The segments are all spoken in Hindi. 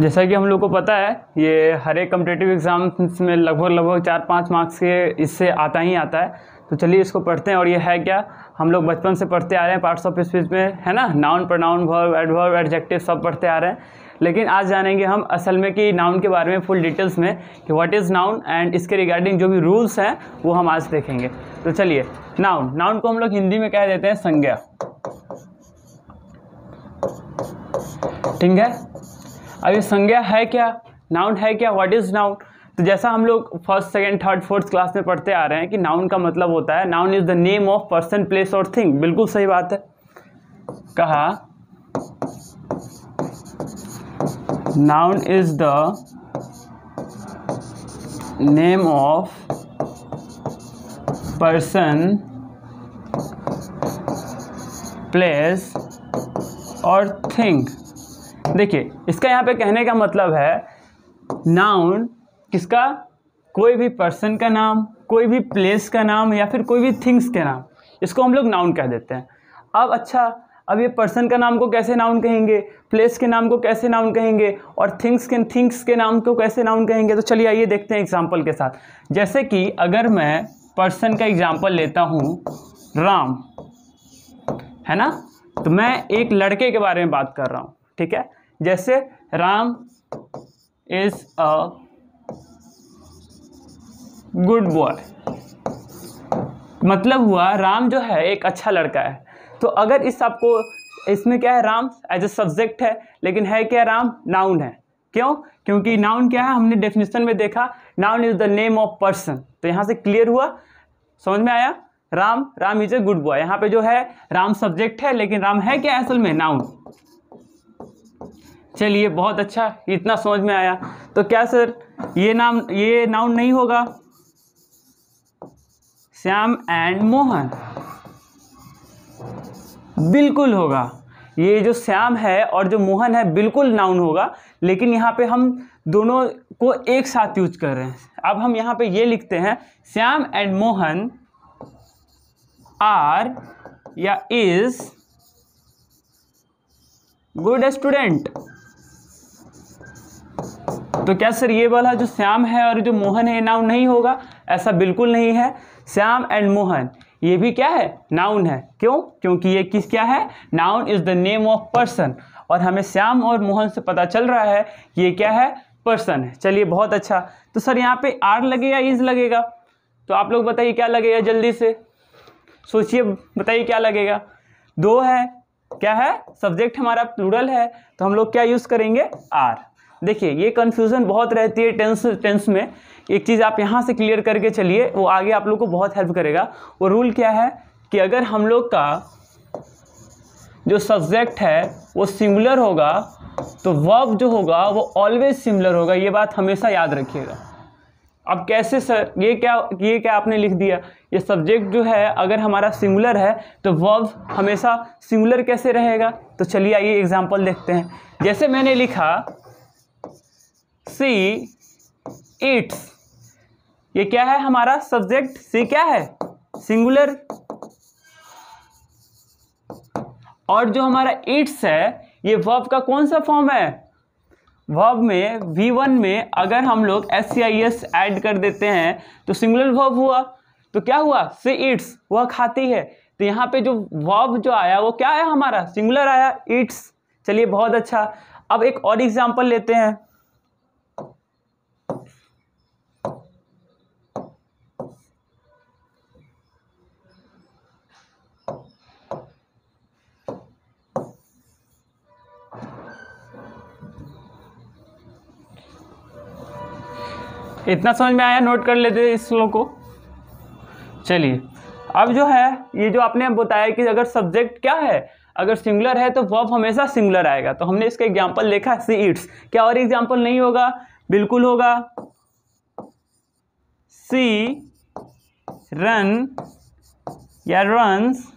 जैसा कि हम लोग को पता है ये हर एक कम्पिटेटिव एग्ज़ाम्स में लगभग लगभग चार पाँच मार्क्स के इससे आता ही आता है तो चलिए इसको पढ़ते हैं और ये है क्या हम लोग बचपन से पढ़ते आ रहे हैं पार्ट्स ऑफ स्पीच में है ना noun pronoun verb adverb adjective सब पढ़ते आ रहे हैं लेकिन आज जानेंगे हम असल में कि नाउन के बारे में फुल डिटेल्स में कि व्हाट इज़ नाउन एंड इसके रिगार्डिंग जो भी रूल्स हैं वो हम आज देखेंगे तो चलिए नाउन नाउन को हम लोग हिंदी में कह देते हैं संज्ञा ठीक है अब ये संज्ञा है क्या नाउन है क्या व्हाट इज़ नाउन तो जैसा हम लोग first second third fourth class में पढ़ते आ रहे हैं कि नाउन का मतलब होता है noun is the name of person place और थिंग बिल्कुल सही बात है कहा noun is the name of person place और थिंग हाँ। देखिए इसका यहाँ पे कहने का मतलब है नाउन किसका कोई भी पर्सन का नाम कोई भी प्लेस का नाम या फिर कोई भी थिंग्स के नाम इसको हम लोग नाउन कह देते हैं अब अच्छा अब ये पर्सन का नाम को कैसे नाउन कहेंगे प्लेस के नाम को कैसे नाउन कहेंगे और थिंग्स के थिंग्स के नाम को कैसे नाउन कहेंगे तो चलिए आइए देखते हैं एग्जाम्पल के साथ जैसे कि अगर मैं पर्सन का एग्जाम्पल लेता हूँ राम है ना तो मैं एक लड़के के बारे में बात कर रहा हूँ ठीक है जैसे Ram is a good boy मतलब हुआ राम जो है एक अच्छा लड़का है तो अगर इस आपको इसमें क्या है राम एज ए सब्जेक्ट है लेकिन है क्या राम नाउन है क्यों क्योंकि नाउन क्या है हमने डेफिनेशन में देखा noun is the name of person तो यहां से क्लियर हुआ समझ में आया Ram Ram is a good boy यहां पे जो है राम सब्जेक्ट है लेकिन राम है क्या असल में नाउन चलिए बहुत अच्छा इतना समझ में आया तो क्या सर ये नाम ये नाउन नहीं होगा श्याम एंड मोहन बिल्कुल होगा ये जो श्याम है और जो मोहन है बिल्कुल नाउन होगा लेकिन यहाँ पे हम दोनों को एक साथ यूज कर रहे हैं अब हम यहाँ पे ये लिखते हैं श्याम एंड मोहन आर या इज़ गुड स्टूडेंट तो क्या सर ये वाला जो श्याम है और जो मोहन है नाउन नहीं होगा ऐसा बिल्कुल नहीं है श्याम एंड मोहन ये भी क्या है नाउन है क्यों क्योंकि ये किस क्या है noun is the name of person और हमें श्याम और मोहन से पता चल रहा है कि ये क्या है पर्सन है चलिए बहुत अच्छा तो सर यहाँ पे आर लगेगा इज लगेगा तो आप लोग बताइए क्या लगेगा जल्दी से सोचिए बताइए क्या लगेगा दो है क्या है सब्जेक्ट हमारा प्लूरल है तो हम लोग क्या यूज़ करेंगे आर देखिए ये कन्फ्यूज़न बहुत रहती है टेंस टेंस में एक चीज़ आप यहाँ से क्लियर करके चलिए वो आगे आप लोग को बहुत हेल्प करेगा वो रूल क्या है कि अगर हम लोग का जो सब्जेक्ट है वो सिमिलर होगा तो वर्ब जो होगा वो ऑलवेज सिमिलर होगा ये बात हमेशा याद रखिएगा अब कैसे सर ये क्या ये क्या आपने लिख दिया ये सब्जेक्ट जो है अगर हमारा सिमुलर है तो वर्ब हमेशा सिमुलर कैसे रहेगा तो चलिए आइए एग्जाम्पल देखते हैं जैसे मैंने लिखा सी इट्स ये क्या है हमारा सब्जेक्ट सी क्या है सिंगुलर और जो हमारा इट्स है ये वर्ब का कौन सा फॉर्म है वर्ब में वी वन में अगर हम लोग S C I S add कर देते हैं तो सिंगुलर वर्ब हुआ तो क्या हुआ सी इट्स वह खाती है तो यहाँ पे जो वर्ब जो आया वो क्या है हमारा सिंगुलर आया इट्स चलिए बहुत अच्छा अब एक और एग्जाम्पल लेते हैं इतना समझ में आया नोट कर लेते इस श्लोक को चलिए अब जो है ये जो आपने बताया कि अगर सब्जेक्ट क्या है अगर सिंगुलर है तो वर्ब हमेशा सिंगुलर आएगा तो हमने इसका एग्जाम्पल देखा सी इट्स क्या और एग्जाम्पल नहीं होगा बिल्कुल होगा सी रन या रन्स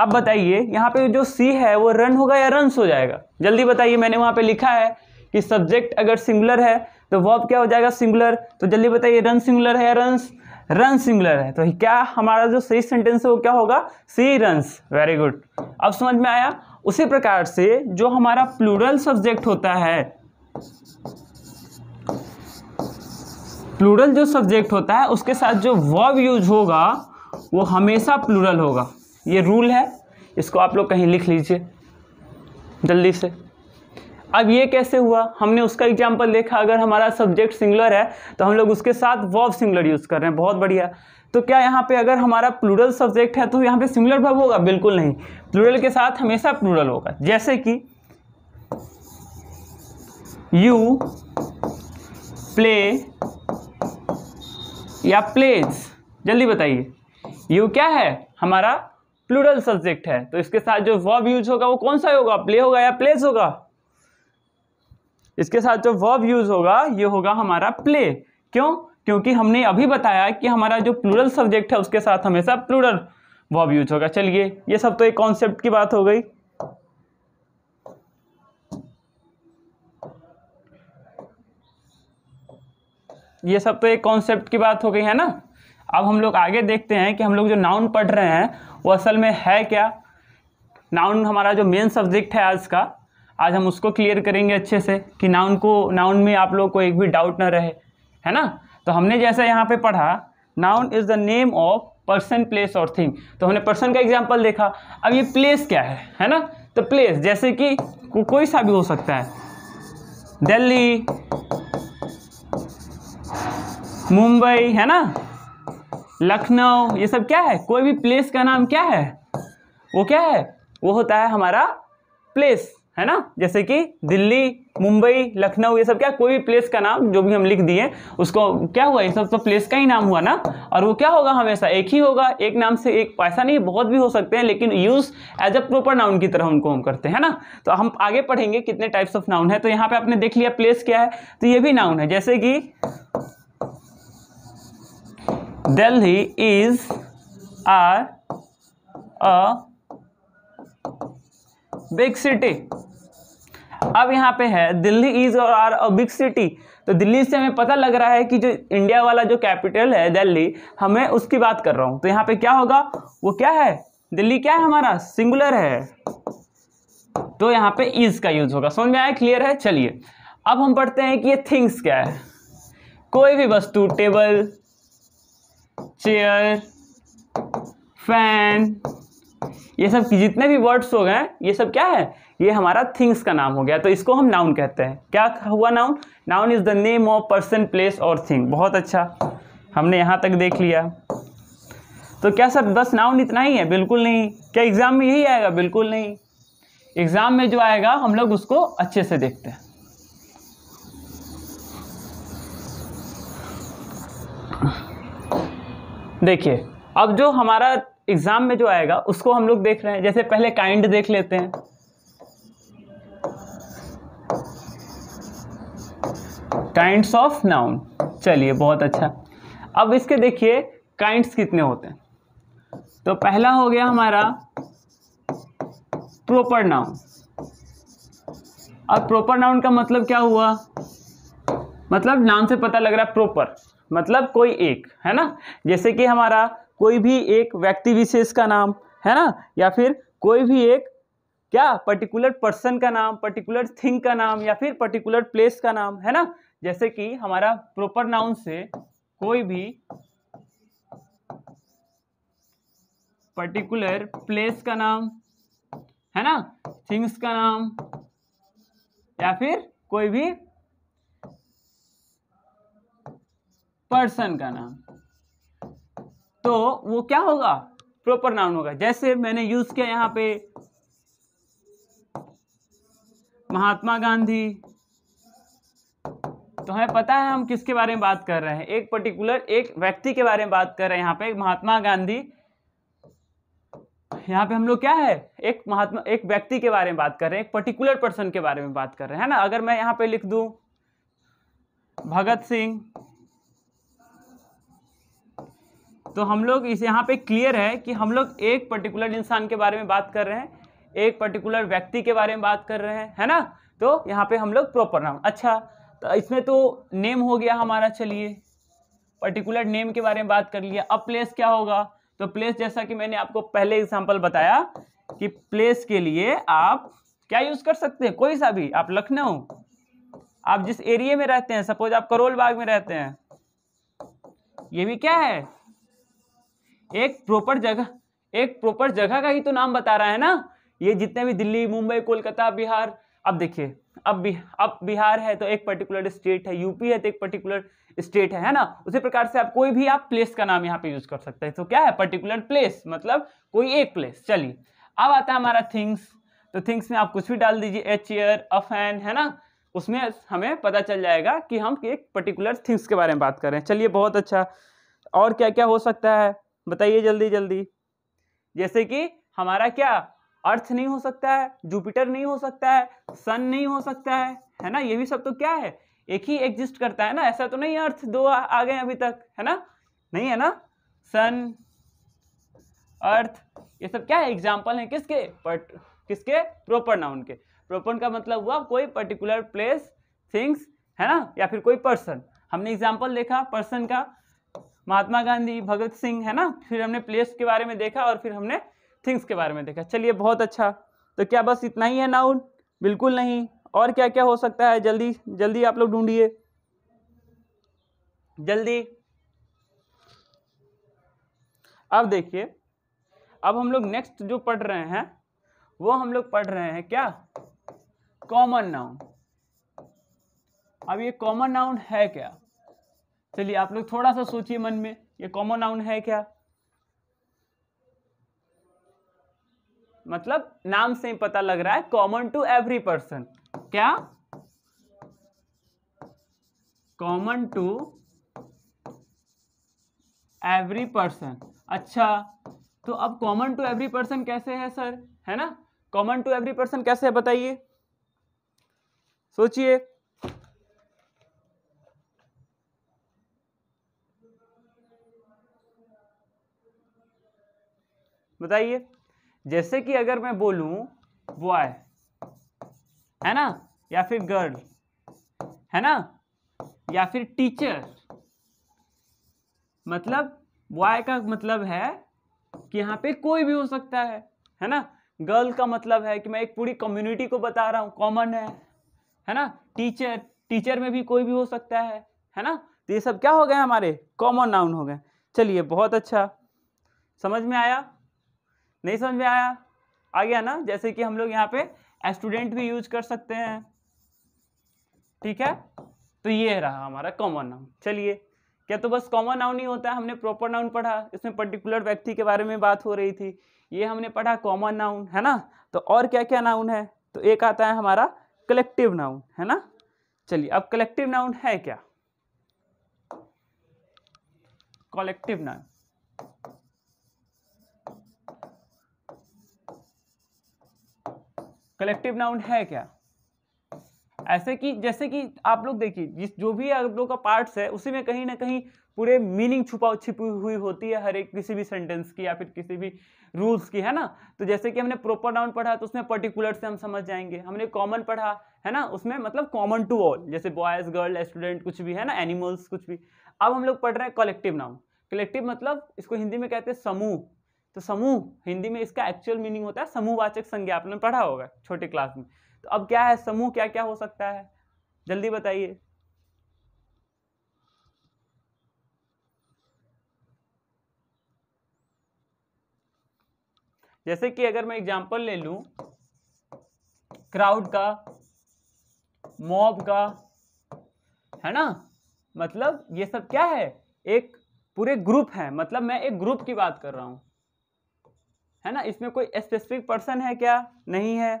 अब बताइए यहाँ पे जो सी है वो रन होगा या रन्स हो जाएगा जल्दी बताइए मैंने वहाँ पे लिखा है कि सब्जेक्ट अगर सिंगुलर है तो वर्ब क्या हो जाएगा सिंगुलर तो जल्दी बताइए रन सिंगुलर है रन्स रन सिंगुलर है तो क्या हमारा जो सही सेंटेंस है वो क्या होगा सी रन्स वेरी गुड अब समझ में आया उसी प्रकार से जो हमारा प्लूरल सब्जेक्ट होता है प्लूरल जो सब्जेक्ट होता है उसके साथ जो वर्ब यूज होगा वो हमेशा प्लूरल होगा ये रूल है इसको आप लोग कहीं लिख लीजिए जल्दी से अब ये कैसे हुआ हमने उसका एग्जाम्पल देखा अगर हमारा सब्जेक्ट सिंगुलर है तो हम लोग उसके साथ वॉव सिंगुलर यूज़ कर रहे हैं बहुत बढ़िया तो क्या यहाँ पे अगर हमारा प्लूरल सब्जेक्ट है तो यहाँ पे सिंगुलर वर्ब होगा बिल्कुल नहीं प्लूरल के साथ हमेशा प्लूरल होगा जैसे कि यू प्ले या प्लेज जल्दी बताइए यू क्या है हमारा प्लूरल सब्जेक्ट है तो इसके साथ जो वर्ब यूज होगा वो कौन सा होगा प्ले होगा या प्लेज होगा इसके साथ जो वर्ब यूज होगा ये होगा हमारा प्ले क्यों क्योंकि हमने अभी बताया कि हमारा जो प्लूरल सब्जेक्ट है उसके साथ हमेशा प्लूरल वर्ब यूज होगा चलिए ये सब तो एक कॉन्सेप्ट की बात हो गई ये सब तो एक कॉन्सेप्ट की बात हो गई है ना अब हम लोग आगे देखते हैं कि हम लोग जो नाउन पढ़ रहे हैं वो असल में है क्या नाउन हमारा जो मेन सब्जेक्ट है आज का आज हम उसको क्लियर करेंगे अच्छे से कि नाउन को नाउन में आप लोग को एक भी डाउट ना रहे है ना तो हमने जैसा यहाँ पे पढ़ा noun is the name of person place और थिंग तो हमने पर्सन का एग्जाम्पल देखा अब ये प्लेस क्या है है ना तो प्लेस जैसे कि को, कोई सा भी हो सकता है दिल्ली मुंबई है ना लखनऊ ये सब क्या है कोई भी प्लेस का नाम क्या है वो क्या है वो होता है हमारा प्लेस है ना जैसे कि दिल्ली मुंबई लखनऊ ये सब क्या कोई भी प्लेस का नाम जो भी हम लिख दिए उसको क्या हुआ ये सब तो प्लेस का ही नाम हुआ ना और वो क्या होगा हमेशा एक ही होगा एक नाम से एक पैसा नहीं बहुत भी हो सकते हैं लेकिन use as a proper noun की तरह उनको हम करते हैं ना तो हम आगे पढ़ेंगे कितने टाइप्स ऑफ नाउन है तो यहाँ पे आपने देख लिया प्लेस क्या है तो ये भी नाउन है जैसे कि Delhi is are a big city अब यहाँ पे है दिल्ली इज और आर अ बिग सिटी तो दिल्ली से हमें पता लग रहा है कि जो इंडिया वाला जो कैपिटल है दिल्ली हमें उसकी बात कर रहा हूँ तो यहाँ पे क्या होगा वो क्या है दिल्ली क्या है हमारा सिंगुलर है तो यहाँ पे इज का यूज होगा समझ में आया क्लियर है चलिए अब हम पढ़ते हैं कि ये थिंग्स क्या है कोई भी वस्तु टेबल चेयर फैन ये सब जितने भी वर्ड्स हो गए ये सब क्या है ये हमारा थिंग्स का नाम हो गया तो इसको हम नाउन कहते हैं क्या हुआ noun noun is the name of person place और थिंग बहुत अच्छा हमने यहाँ तक देख लिया तो क्या सर बस नाउन इतना ही है बिल्कुल नहीं क्या एग्ज़ाम में यही आएगा बिल्कुल नहीं एग्ज़ाम में जो आएगा हम लोग उसको अच्छे से देखते हैं देखिए अब जो हमारा एग्ज़ाम में जो आएगा उसको हम लोग देख रहे हैं जैसे पहले काइंड देख लेते हैं काइंड्स ऑफ नाउन चलिए बहुत अच्छा अब इसके देखिए काइंड्स कितने होते हैं तो पहला हो गया हमारा प्रॉपर नाउन और प्रॉपर नाउन का मतलब क्या हुआ मतलब नाम से पता लग रहा है प्रॉपर मतलब कोई एक है ना जैसे कि हमारा कोई भी एक व्यक्ति विशेष का नाम है ना या फिर कोई भी एक क्या पर्टिकुलर पर्सन का नाम पर्टिकुलर थिंग का नाम या फिर पर्टिकुलर प्लेस का नाम है ना जैसे कि हमारा प्रॉपर नाउन से कोई भी पर्टिकुलर प्लेस का नाम है ना थिंग्स का नाम या फिर कोई भी पर्सन का नाम तो वो क्या होगा प्रॉपर नाउन होगा जैसे मैंने यूज किया यहाँ पे महात्मा गांधी तो हमें पता है हम किसके बारे में बात कर रहे हैं एक पर्टिकुलर एक व्यक्ति के बारे में बात कर रहे हैं यहां पे महात्मा गांधी यहाँ पे हम लोग क्या है एक महात्मा एक व्यक्ति के बारे में बात कर रहे हैं एक पर्टिकुलर पर्सन के बारे में बात कर रहे हैं है ना अगर मैं यहाँ पे लिख दू भगत सिंह तो हम लोग इस यहाँ पे क्लियर है कि हम लोग एक पर्टिकुलर इंसान के बारे में बात कर रहे हैं एक पर्टिकुलर व्यक्ति के बारे में बात कर रहे हैं है ना तो यहाँ पे हम लोग प्रॉपर नाउन अच्छा तो इसमें तो नेम हो गया हमारा चलिए पर्टिकुलर नेम के बारे में बात कर लिया अब प्लेस क्या होगा तो प्लेस जैसा कि मैंने आपको पहले एग्जाम्पल बताया कि प्लेस के लिए आप क्या यूज़ कर सकते हैं कोई सा भी आप लखनऊ आप जिस एरिया में रहते हैं सपोज आप करोल बाग में रहते हैं ये भी क्या है एक प्रॉपर जगह एक प्रॉपर जगह का ही तो नाम बता रहा है ना ये जितने भी दिल्ली मुंबई कोलकाता बिहार अब देखिए अब भी अब बिहार है तो एक पर्टिकुलर स्टेट है यूपी है तो एक पर्टिकुलर स्टेट है है ना उसी प्रकार से आप कोई भी आप प्लेस का नाम यहाँ पे यूज कर सकते हैं तो क्या है पर्टिकुलर प्लेस मतलब कोई एक प्लेस चलिए अब आता है हमारा थिंग्स तो थिंग्स में आप कुछ भी डाल दीजिए ए चेयर अ फैन है ना उसमें हमें पता चल जाएगा कि हम एक पर्टिकुलर थिंग्स के बारे में बात कर रहे हैं चलिए बहुत अच्छा और क्या क्या हो सकता है बताइए जल्दी जल्दी जैसे कि हमारा क्या अर्थ नहीं हो सकता है जुपिटर नहीं हो सकता है सन नहीं हो सकता है है ना ये भी सब तो क्या है एक ही एग्जिस्ट करता है ना ऐसा तो नहीं अर्थ दो आ, आ गए अभी तक है ना नहीं है ना सन अर्थ ये सब क्या है एग्जाम्पल है किसके पट किसके प्रोपर नाउन के प्रोपर का मतलब हुआ कोई पर्टिकुलर प्लेस थिंग्स है ना या फिर कोई पर्सन हमने एग्जाम्पल देखा पर्सन का महात्मा गांधी भगत सिंह है ना फिर हमने प्लेस के बारे में देखा और फिर हमने थिंग्स के बारे में देखा चलिए बहुत अच्छा तो क्या बस इतना ही है नाउन बिल्कुल नहीं और क्या क्या हो सकता है जल्दी जल्दी आप लोग ढूंढिए जल्दी अब देखिए अब हम लोग नेक्स्ट जो पढ़ रहे हैं वो हम लोग पढ़ रहे हैं क्या कॉमन नाउन अब ये कॉमन नाउन है क्या चलिए आप लोग थोड़ा सा सोचिए मन में ये कॉमन नाउन है क्या मतलब नाम से ही पता लग रहा है कॉमन टू एवरी पर्सन क्या कॉमन टू एवरी पर्सन अच्छा तो अब कॉमन टू एवरी पर्सन कैसे है सर है ना कॉमन टू एवरी पर्सन कैसे है बताइए सोचिए बताइए जैसे कि अगर मैं बोलूँ बॉय है ना या फिर गर्ल है ना या फिर टीचर मतलब बॉय का मतलब है कि यहाँ पे कोई भी हो सकता है है ना गर्ल का मतलब है कि मैं एक पूरी कम्युनिटी को बता रहा हूँ कॉमन है है ना टीचर टीचर में भी कोई भी हो सकता है है ना तो ये सब क्या हो गए हमारे कॉमन नाउन हो गए चलिए बहुत अच्छा समझ में आया नहीं समझ में आया आ गया ना जैसे कि हम लोग यहाँ पे स्टूडेंट भी यूज कर सकते हैं ठीक है तो ये रहा हमारा कॉमन नाउन चलिए क्या तो बस कॉमन नाउन ही होता है हमने प्रॉपर नाउन पढ़ा इसमें पर्टिकुलर व्यक्ति के बारे में बात हो रही थी ये हमने पढ़ा कॉमन नाउन है ना तो और क्या क्या नाउन है तो एक आता है हमारा कलेक्टिव नाउन है ना चलिए अब कलेक्टिव नाउन है क्या कलेक्टिव नाउन कलेक्टिव नाउन है क्या ऐसे कि जैसे कि आप लोग देखिए जिस जो भी आप लोग का पार्ट्स है उसी में कहीं ना कहीं पूरे मीनिंग छुपा छिपी हुई होती है हर एक किसी भी सेंटेंस की या फिर किसी भी रूल्स की है ना तो जैसे कि हमने प्रॉपर नाउन पढ़ा तो उसमें पर्टिकुलर से हम समझ जाएंगे हमने कॉमन पढ़ा है ना उसमें मतलब कॉमन टू ऑल जैसे बॉयज़ गर्ल स्टूडेंट कुछ भी है ना एनिमल्स कुछ भी अब हम लोग पढ़ रहे हैं कलेक्टिव नाउन कलेक्टिव मतलब इसको हिंदी में कहते हैं समूह तो समूह हिंदी में इसका एक्चुअल मीनिंग होता है समूहवाचक संज्ञा आपने पढ़ा होगा छोटे क्लास में तो अब क्या है समूह क्या क्या हो सकता है जल्दी बताइए जैसे कि अगर मैं एग्जांपल ले लूं क्राउड का मॉब का है ना मतलब ये सब क्या है एक पूरे ग्रुप है मतलब मैं एक ग्रुप की बात कर रहा हूं है ना इसमें कोई स्पेसिफिक पर्सन है क्या नहीं है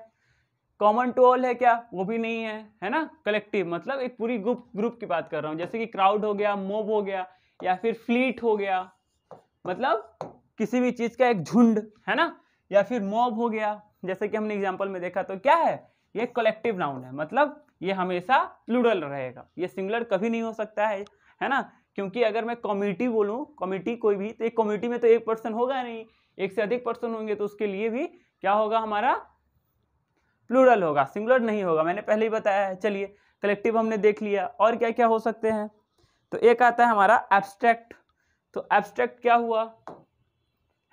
कॉमन टू ऑल है क्या वो भी नहीं है है ना कलेक्टिव मतलब एक पूरी ग्रुप ग्रुप की बात कर रहा हूँ जैसे कि क्राउड हो गया मोब हो गया या फिर फ्लीट हो गया मतलब किसी भी चीज़ का एक झुंड है ना या फिर मॉब हो गया जैसे कि हमने एग्जाम्पल में देखा तो क्या है ये कलेक्टिव नाउन है मतलब ये हमेशा प्लूरल रहेगा ये सिंगुलर कभी नहीं हो सकता है है ना क्योंकि अगर मैं कॉम्यूटी बोलूँ कॉम्यूटी कोई भी तो एक कॉम्यूटी में तो एक पर्सन होगा नहीं एक से अधिक पर्सन होंगे तो उसके लिए भी क्या होगा हमारा प्लूरल होगा सिंगुलर नहीं होगा मैंने पहले ही बताया है चलिए कलेक्टिव हमने देख लिया और क्या क्या हो सकते हैं तो एक आता है हमारा एब्स्ट्रैक्ट तो एब्स्ट्रैक्ट क्या हुआ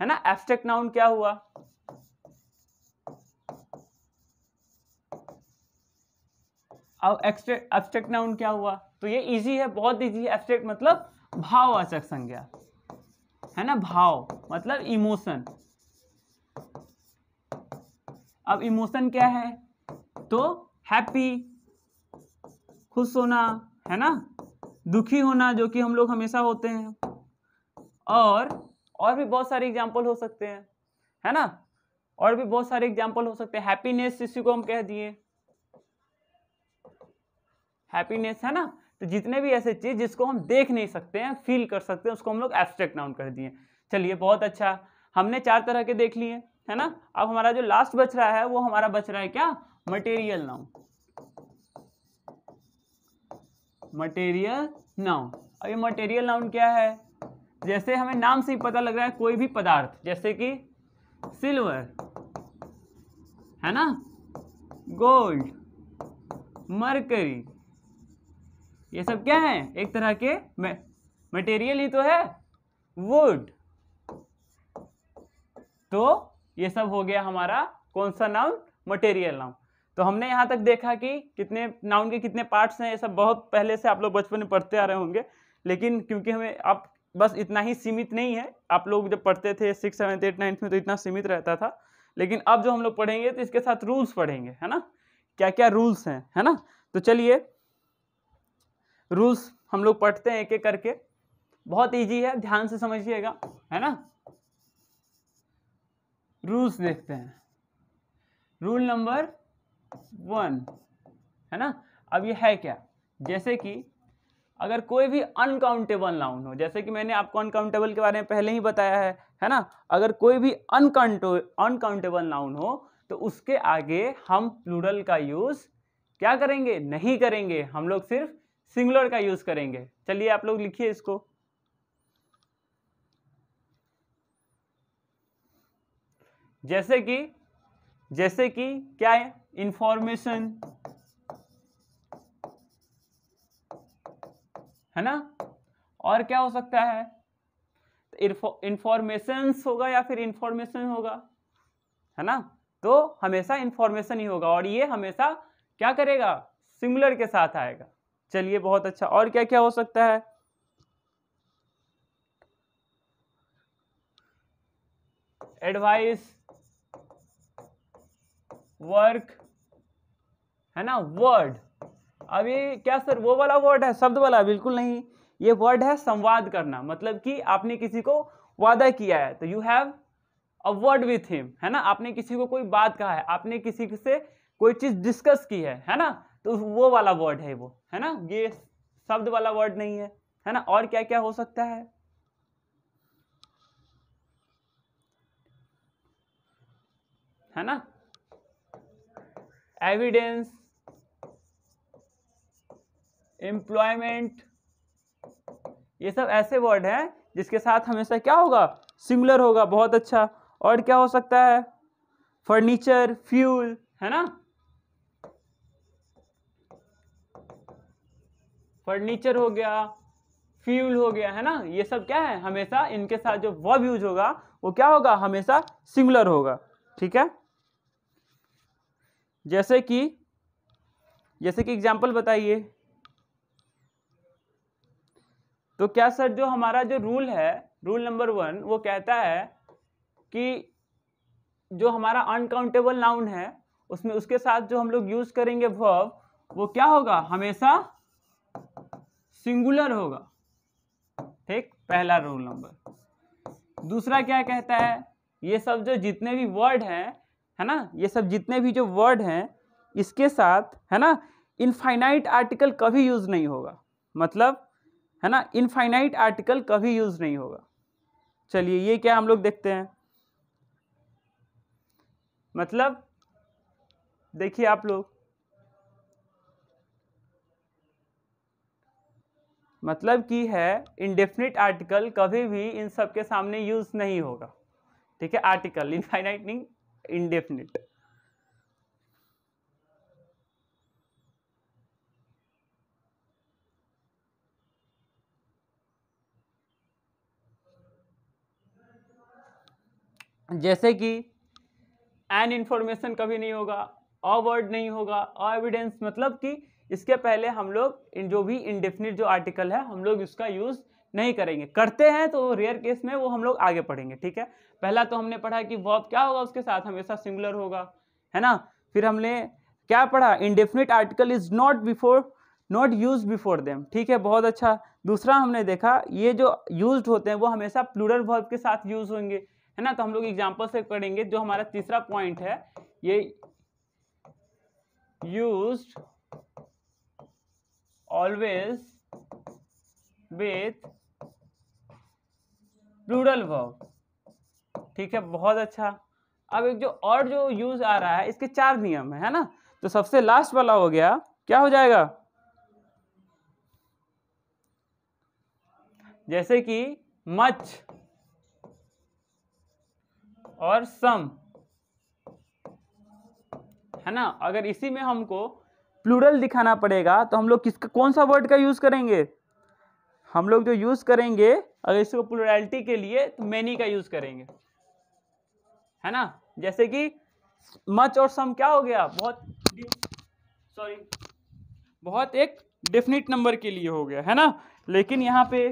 है ना एब्स्ट्रैक्ट नाउन क्या हुआ अब एब्स्ट्रैक्ट नाउन क्या हुआ तो ये इजी है बहुत इजी है एब्स्ट्रैक्ट मतलब भाववाचक संज्ञा है ना भाव मतलब इमोशन अब इमोशन क्या है तो हैप्पी खुश होना है ना दुखी होना जो कि हम लोग हमेशा होते हैं और और भी बहुत सारे एग्जाम्पल हो सकते हैं है ना और भी बहुत सारे एग्जाम्पल हो सकते हैं हैप्पीनेस इसी को हम कह दिए हैप्पीनेस है ना तो जितने भी ऐसे चीज़ जिसको हम देख नहीं सकते हैं फील कर सकते हैं उसको हम लोग एब्स्ट्रैक्ट नाउन कर दिए चलिए बहुत अच्छा हमने चार तरह के देख लिए है ना अब हमारा जो लास्ट बच रहा है वो हमारा बच रहा है क्या मटेरियल नाउन मटेरियल नाउन अब ये मटेरियल नाउन क्या है जैसे हमें नाम से ही पता लग रहा है कोई भी पदार्थ जैसे कि सिल्वर है ना गोल्ड मरकरी ये सब क्या है एक तरह के मटेरियल ही तो है वुड तो ये सब हो गया हमारा कौन सा नाउन मटेरियल नाउन तो हमने यहाँ तक देखा कि कितने नाउन के कितने पार्ट्स हैं ये सब बहुत पहले से आप लोग बचपन में पढ़ते आ रहे होंगे लेकिन क्योंकि हमें आप बस इतना ही सीमित नहीं है आप लोग जब पढ़ते थे सिक्स सेवन्थ एट नाइन्थ में तो इतना सीमित रहता था लेकिन अब जो हम लोग पढ़ेंगे तो इसके साथ रूल्स पढ़ेंगे है ना क्या क्या रूल्स हैं है ना तो चलिए रूल्स हम लोग पढ़ते हैं एक एक करके बहुत इजी है ध्यान से समझिएगा है ना रूल्स देखते हैं रूल नंबर वन है ना अब ये है क्या जैसे कि अगर कोई भी अनकाउंटेबल नाउन हो जैसे कि मैंने आपको अनकाउंटेबल के बारे में पहले ही बताया है है ना अगर कोई भी अनकाउंटो अनकाउंटेबल नाउन हो तो उसके आगे हम प्लूरल का यूज़ क्या करेंगे नहीं करेंगे हम लोग सिर्फ सिंगुलर का यूज करेंगे चलिए आप लोग लिखिए इसको जैसे कि जैसे कि क्या है इंफॉर्मेशन है ना और क्या हो सकता है इंफॉर्मेशन तो होगा या फिर इंफॉर्मेशन होगा है ना तो हमेशा इंफॉर्मेशन ही होगा और ये हमेशा क्या करेगा सिंगुलर के साथ आएगा चलिए बहुत अच्छा और क्या क्या हो सकता है एडवाइस वर्क है ना वर्ड अब ये क्या सर वो वाला वर्ड है शब्द वाला बिल्कुल नहीं ये वर्ड है संवाद करना मतलब कि आपने किसी को वादा किया है तो you have a word with him है ना आपने किसी को कोई बात कहा है आपने किसी से कोई चीज डिस्कस की है है ना तो वो वाला वर्ड है वो है ना ये शब्द वाला वर्ड नहीं है है ना और क्या क्या हो सकता है है ना एविडेंस एम्प्लॉयमेंट ये सब ऐसे वर्ड हैं जिसके साथ हमेशा क्या होगा सिंगुलर होगा बहुत अच्छा और क्या हो सकता है फर्नीचर फ्यूल है ना फर्नीचर हो गया फ्यूल हो गया है ना ये सब क्या है हमेशा इनके साथ जो वर्ब यूज होगा वो क्या होगा हमेशा सिंगुलर होगा ठीक है जैसे कि जैसे कि एग्जाम्पल बताइए तो क्या सर जो हमारा जो रूल है रूल नंबर वन वो कहता है कि जो हमारा अनकाउंटेबल नाउन है उसमें उसके साथ जो हम लोग यूज करेंगे वर्ब वो क्या होगा हमेशा सिंगुलर होगा ठीक पहला रोल नंबर दूसरा क्या कहता है ये सब जो जितने भी वर्ड हैं है ना ये सब जितने भी जो वर्ड हैं इसके साथ है ना इनफाइनाइट आर्टिकल कभी यूज़ नहीं होगा मतलब है ना इनफाइनाइट आर्टिकल कभी यूज़ नहीं होगा चलिए ये क्या हम लोग देखते हैं मतलब देखिए आप लोग मतलब कि है इनडेफिनिट आर्टिकल कभी भी इन सब के सामने यूज नहीं होगा ठीक है आर्टिकल इनफाइनाइट नहीं इनडेफिनिट जैसे कि एन इन्फॉर्मेशन कभी नहीं होगा अ वर्ड नहीं होगा अ एविडेंस मतलब कि इसके पहले हम लोग जो भी इंडेफिनिट जो आर्टिकल है हम लोग उसका यूज़ नहीं करेंगे करते हैं तो रेयर केस में वो हम लोग आगे पढ़ेंगे ठीक है पहला तो हमने पढ़ा कि वर्ब क्या होगा उसके साथ हमेशा सिंगुलर होगा है ना फिर हमने क्या पढ़ा indefinite article is not before not use before them ठीक है बहुत अच्छा दूसरा हमने देखा ये जो यूज होते हैं वो हमेशा प्लूरल वर्ब के साथ यूज होंगे है ना तो हम लोग एग्जाम्पल से पढ़ेंगे जो हमारा तीसरा पॉइंट है ये use always with plural verb ठीक है बहुत अच्छा अब एक जो और जो यूज आ रहा है इसके चार नियम है है ना तो सबसे लास्ट वाला हो गया क्या हो जाएगा जैसे कि मच और सम है ना अगर इसी में हमको प्लूरल दिखाना पड़ेगा तो हम लोग किस कौन सा वर्ड का यूज़ करेंगे हम लोग जो यूज़ करेंगे अगर इसको प्लूरलिटी के लिए तो मैनी का यूज़ करेंगे है ना जैसे कि मच और सम क्या हो गया बहुत सॉरी बहुत एक डेफिनेट नंबर के लिए हो गया है ना लेकिन यहाँ पे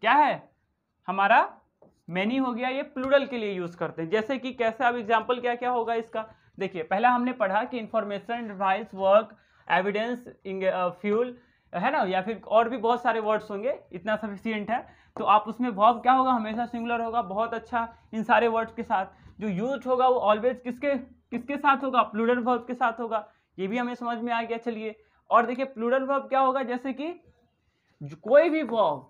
क्या है हमारा मैनी हो गया ये प्लूरल के लिए यूज़ करते हैं जैसे कि कैसे अब एग्जाम्पल क्या क्या होगा इसका देखिए पहला हमने पढ़ा कि information advice work evidence fuel uh, है ना या फिर और भी बहुत सारे वर्ड्स होंगे इतना सफिशियंट है तो आप उसमें वॉब क्या होगा हमेशा सिंगुलर होगा बहुत अच्छा इन सारे वर्ड्स के साथ जो यूज होगा वो ऑलवेज किसके किसके साथ होगा प्लूडल वर्ब के साथ होगा ये भी हमें समझ में आ गया चलिए और देखिए प्लूडल वर्ब क्या होगा जैसे कि कोई भी वर्ब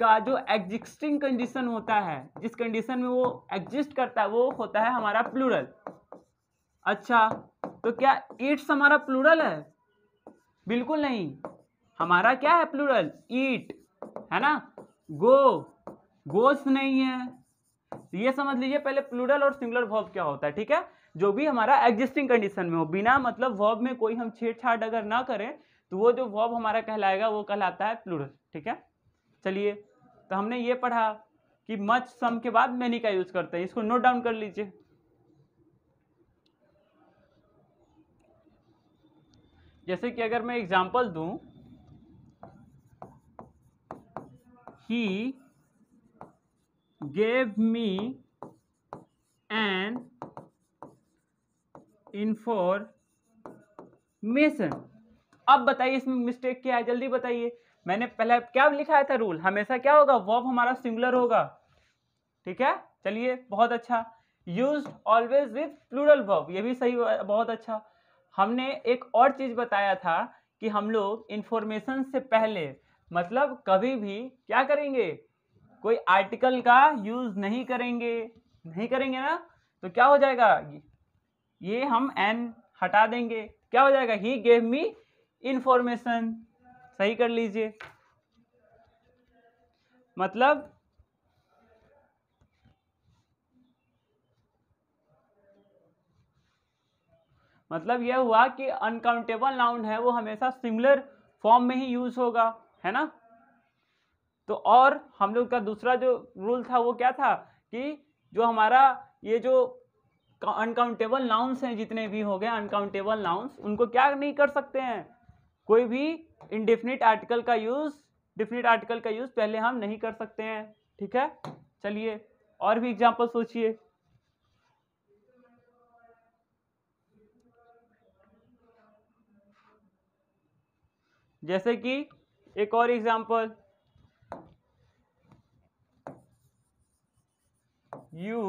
का जो एग्जिस्टिंग कंडीशन होता है जिस कंडीशन में वो एग्जिस्ट करता है वो होता है हमारा प्लूरल अच्छा तो क्या ईट्स हमारा प्लूरल है बिल्कुल नहीं हमारा क्या है प्लूरल ईट है ना गो गोस नहीं है तो ये समझ लीजिए पहले प्लूरल और सिंगुलर वर्ब क्या होता है ठीक है जो भी हमारा एग्जिस्टिंग कंडीशन में हो बिना मतलब वर्ब में कोई हम छेड़छाड़ अगर ना करें तो वो जो वर्ब हमारा कहलाएगा वो कहलाता है प्लूरल ठीक है चलिए तो हमने ये पढ़ा कि मच सम के बाद मैनी का यूज़ करते हैं इसको नोट डाउन कर लीजिए जैसे कि अगर मैं एग्जाम्पल दूँ he gave in an mason अब बताइए इसमें मिस्टेक क्या है जल्दी बताइए मैंने पहले क्या लिखा था रूल हमेशा क्या होगा वॉब हमारा सिंगुलर होगा ठीक है चलिए बहुत अच्छा यूज ऑलवेज विथ प्लूरल वॉब ये भी सही बहुत अच्छा हमने एक और चीज़ बताया था कि हम लोग इन्फॉर्मेशन से पहले मतलब कभी भी क्या करेंगे कोई आर्टिकल का यूज़ नहीं करेंगे नहीं करेंगे ना तो क्या हो जाएगा ये हम एन हटा देंगे क्या हो जाएगा ही गेव मी इन्फॉर्मेशन सही कर लीजिए मतलब मतलब यह हुआ कि अनकाउंटेबल नाउन है वो हमेशा सिमिलर फॉर्म में ही यूज होगा है ना तो और हम लोग का दूसरा जो रूल था वो क्या था कि जो हमारा ये जो अनकाउंटेबल नाउन्स हैं जितने भी हो गए अनकाउंटेबल नाउन्स उनको क्या नहीं कर सकते हैं कोई भी इनडिफिनिट आर्टिकल का यूज़ डिफिनिट आर्टिकल का यूज़ पहले हम नहीं कर सकते हैं ठीक है चलिए और भी एग्जाम्पल सोचिए जैसे कि एक और example you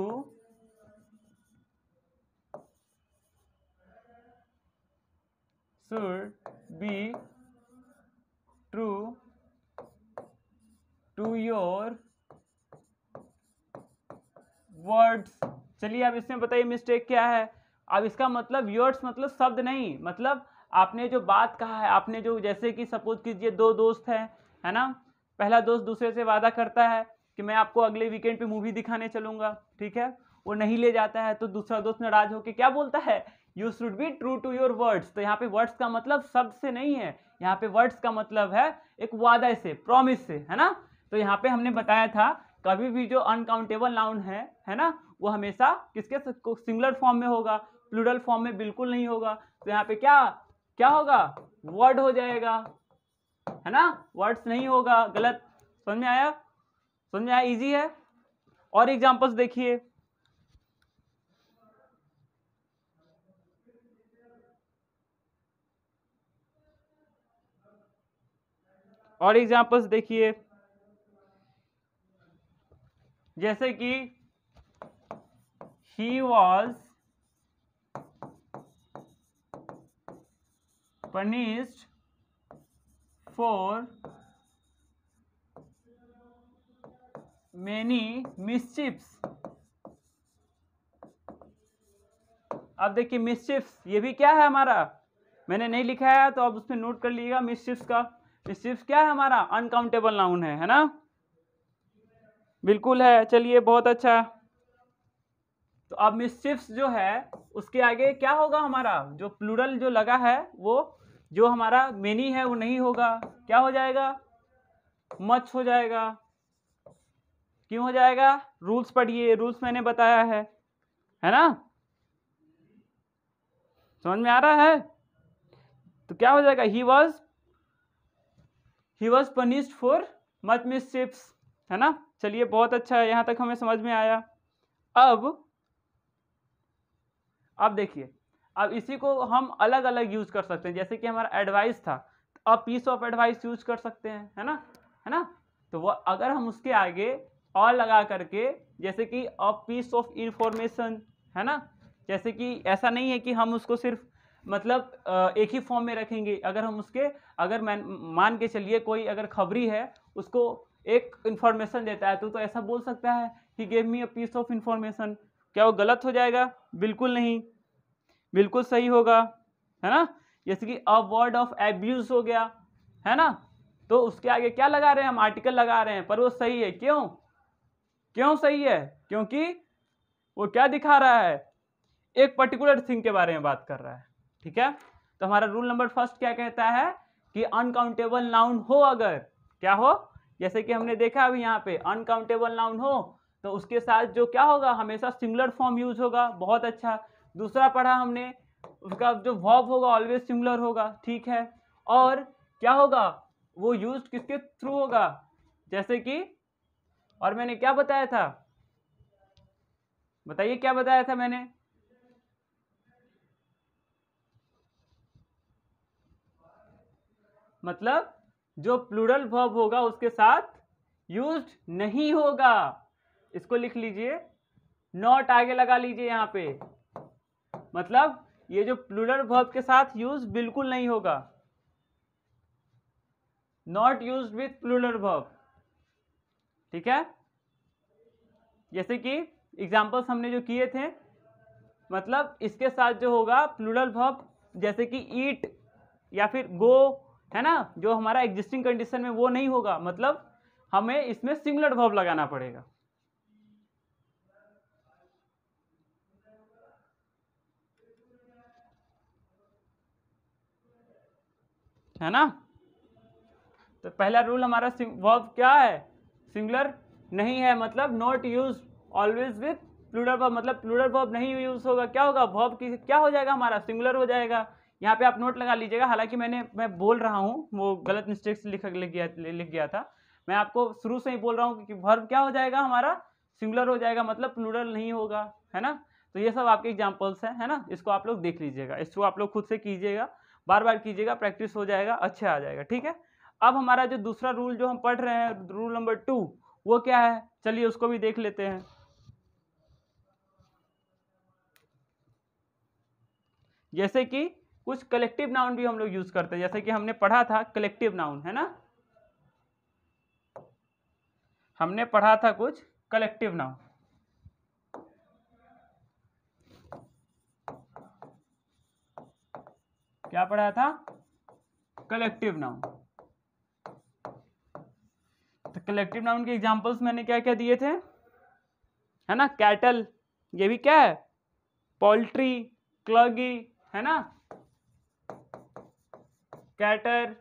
should be true to your words चलिए अब इसमें बताइए मिस्टेक क्या है अब इसका मतलब योर्ड्स मतलब शब्द नहीं मतलब आपने जो बात कहा है आपने जो जैसे कि सपोज कीजिए दो दोस्त हैं है ना पहला दोस्त दूसरे से वादा करता है कि मैं आपको अगले वीकेंड पे मूवी दिखाने चलूंगा ठीक है वो नहीं ले जाता है तो दूसरा दोस्त नाराज होकर क्या बोलता है you should be true to your words तो यहाँ पे वर्ड्स का मतलब शब्द से नहीं है यहाँ पे वर्ड्स का मतलब है एक वादा से प्रोमिस से है ना तो यहाँ पे हमने बताया था कभी भी जो अनकाउंटेबल नाउन है है ना वो हमेशा किसके सिंगुलर फॉर्म में होगा प्लूडल फॉर्म में बिल्कुल नहीं होगा तो यहाँ पे क्या क्या होगा वर्ड हो जाएगा है ना वर्ड्स नहीं होगा गलत समझ में आया समझ में आया इजी है और एग्जांपल्स देखिए और एग्जांपल्स देखिए जैसे कि he was punished for many mischiefs अब देखिए मिसचिप्स ये भी क्या है हमारा मैंने नहीं लिखा है तो आप उसमें नोट कर लीजिएगा मिसचिप्स का मिसचिप्स क्या है हमारा अनकाउंटेबल नाउन है है ना बिल्कुल है चलिए बहुत अच्छा तो अब मिसचिप्स जो है उसके आगे क्या होगा हमारा जो प्लूरल जो लगा है वो जो हमारा मेनी है वो नहीं होगा क्या हो जाएगा मच हो जाएगा क्यों हो जाएगा रूल्स पढ़िए रूल्स मैंने बताया है है ना समझ में आ रहा है तो क्या हो जाएगा he was he was punished for much miss है ना चलिए बहुत अच्छा है यहां तक हमें समझ में आया अब आप देखिए अब इसी को हम अलग अलग यूज़ कर सकते हैं जैसे कि हमारा एडवाइस था तो अब पीस ऑफ एडवाइस यूज कर सकते हैं है ना है ना तो वह अगर हम उसके आगे और लगा करके जैसे कि अ पीस ऑफ इंफॉर्मेशन है ना जैसे कि ऐसा नहीं है कि हम उसको सिर्फ मतलब एक ही फॉर्म में रखेंगे अगर हम उसके अगर मैं मान के चलिए कोई अगर खबरी है उसको एक इन्फॉर्मेशन देता है तो तो ऐसा बोल सकता है कि gave me a piece of information क्या वो गलत हो जाएगा बिल्कुल नहीं बिल्कुल सही होगा है ना जैसे कि अ वर्ड ऑफ एब्यूज हो गया है ना तो उसके आगे क्या लगा रहे हैं हम आर्टिकल लगा रहे हैं पर वो सही है क्यों क्यों सही है क्योंकि वो क्या दिखा रहा है एक पर्टिकुलर थिंग के बारे में बात कर रहा है ठीक है तो हमारा रूल नंबर फर्स्ट क्या कहता है कि अनकाउंटेबल नाउन हो अगर क्या हो जैसे कि हमने देखा अभी यहाँ पे अनकाउंटेबल नाउन हो तो उसके साथ जो क्या होगा हमेशा सिमिलर फॉर्म यूज होगा बहुत अच्छा दूसरा पढ़ा हमने उसका जो वॉब होगा ऑलवेज सिंगुलर होगा ठीक है और क्या होगा वो यूज किसके थ्रू होगा जैसे कि और मैंने क्या बताया था बताइए क्या बताया था मैंने मतलब जो प्लूरल वर्ब होगा उसके साथ यूज नहीं होगा इसको लिख लीजिए नॉट आगे लगा लीजिए यहां पे मतलब ये जो प्लूरल वर्ब के साथ यूज बिल्कुल नहीं होगा not use with plural verb ठीक है जैसे कि एग्जाम्पल्स हमने जो किए थे मतलब इसके साथ जो होगा प्लूरल वर्ब जैसे कि ईट या फिर गो है ना जो हमारा एग्जिस्टिंग कंडीशन में वो नहीं होगा मतलब हमें इसमें सिंगुलर वर्ब लगाना पड़ेगा है ना तो पहला रूल हमारा वर्ब क्या है सिंगुलर नहीं है मतलब not use always with plural verb मतलब प्लूडर वर्ब नहीं यूज होगा क्या होगा वर्ब की क्या हो जाएगा हमारा सिंगुलर हो जाएगा यहाँ पे आप नोट लगा लीजिएगा हालांकि मैंने मैं बोल रहा हूँ वो गलत मिस्टेक्स लिख गया लिख गया था मैं आपको शुरू से ही बोल रहा हूँ कि वर्ब क्या हो जाएगा हमारा सिंगुलर हो जाएगा मतलब प्लूरल नहीं होगा है ना तो ये सब आपके एग्जाम्पल्स हैं है ना इसको आप लोग देख लीजिएगा इसको आप लोग खुद से कीजिएगा बार बार कीजिएगा प्रैक्टिस हो जाएगा अच्छा आ जाएगा ठीक है अब हमारा जो दूसरा रूल जो हम पढ़ रहे हैं रूल नंबर टू वो क्या है चलिए उसको भी देख लेते हैं जैसे कि कुछ कलेक्टिव नाउन भी हम लोग यूज करते हैं जैसे कि हमने पढ़ा था कलेक्टिव नाउन है ना हमने पढ़ा था कुछ कलेक्टिव नाउन क्या पढ़ा था कलेक्टिव नाउन तो कलेक्टिव नाउन के एग्जांपल्स मैंने क्या क्या दिए थे है ना कैटल ये भी क्या है पोल्ट्री क्लगी है ना कैटर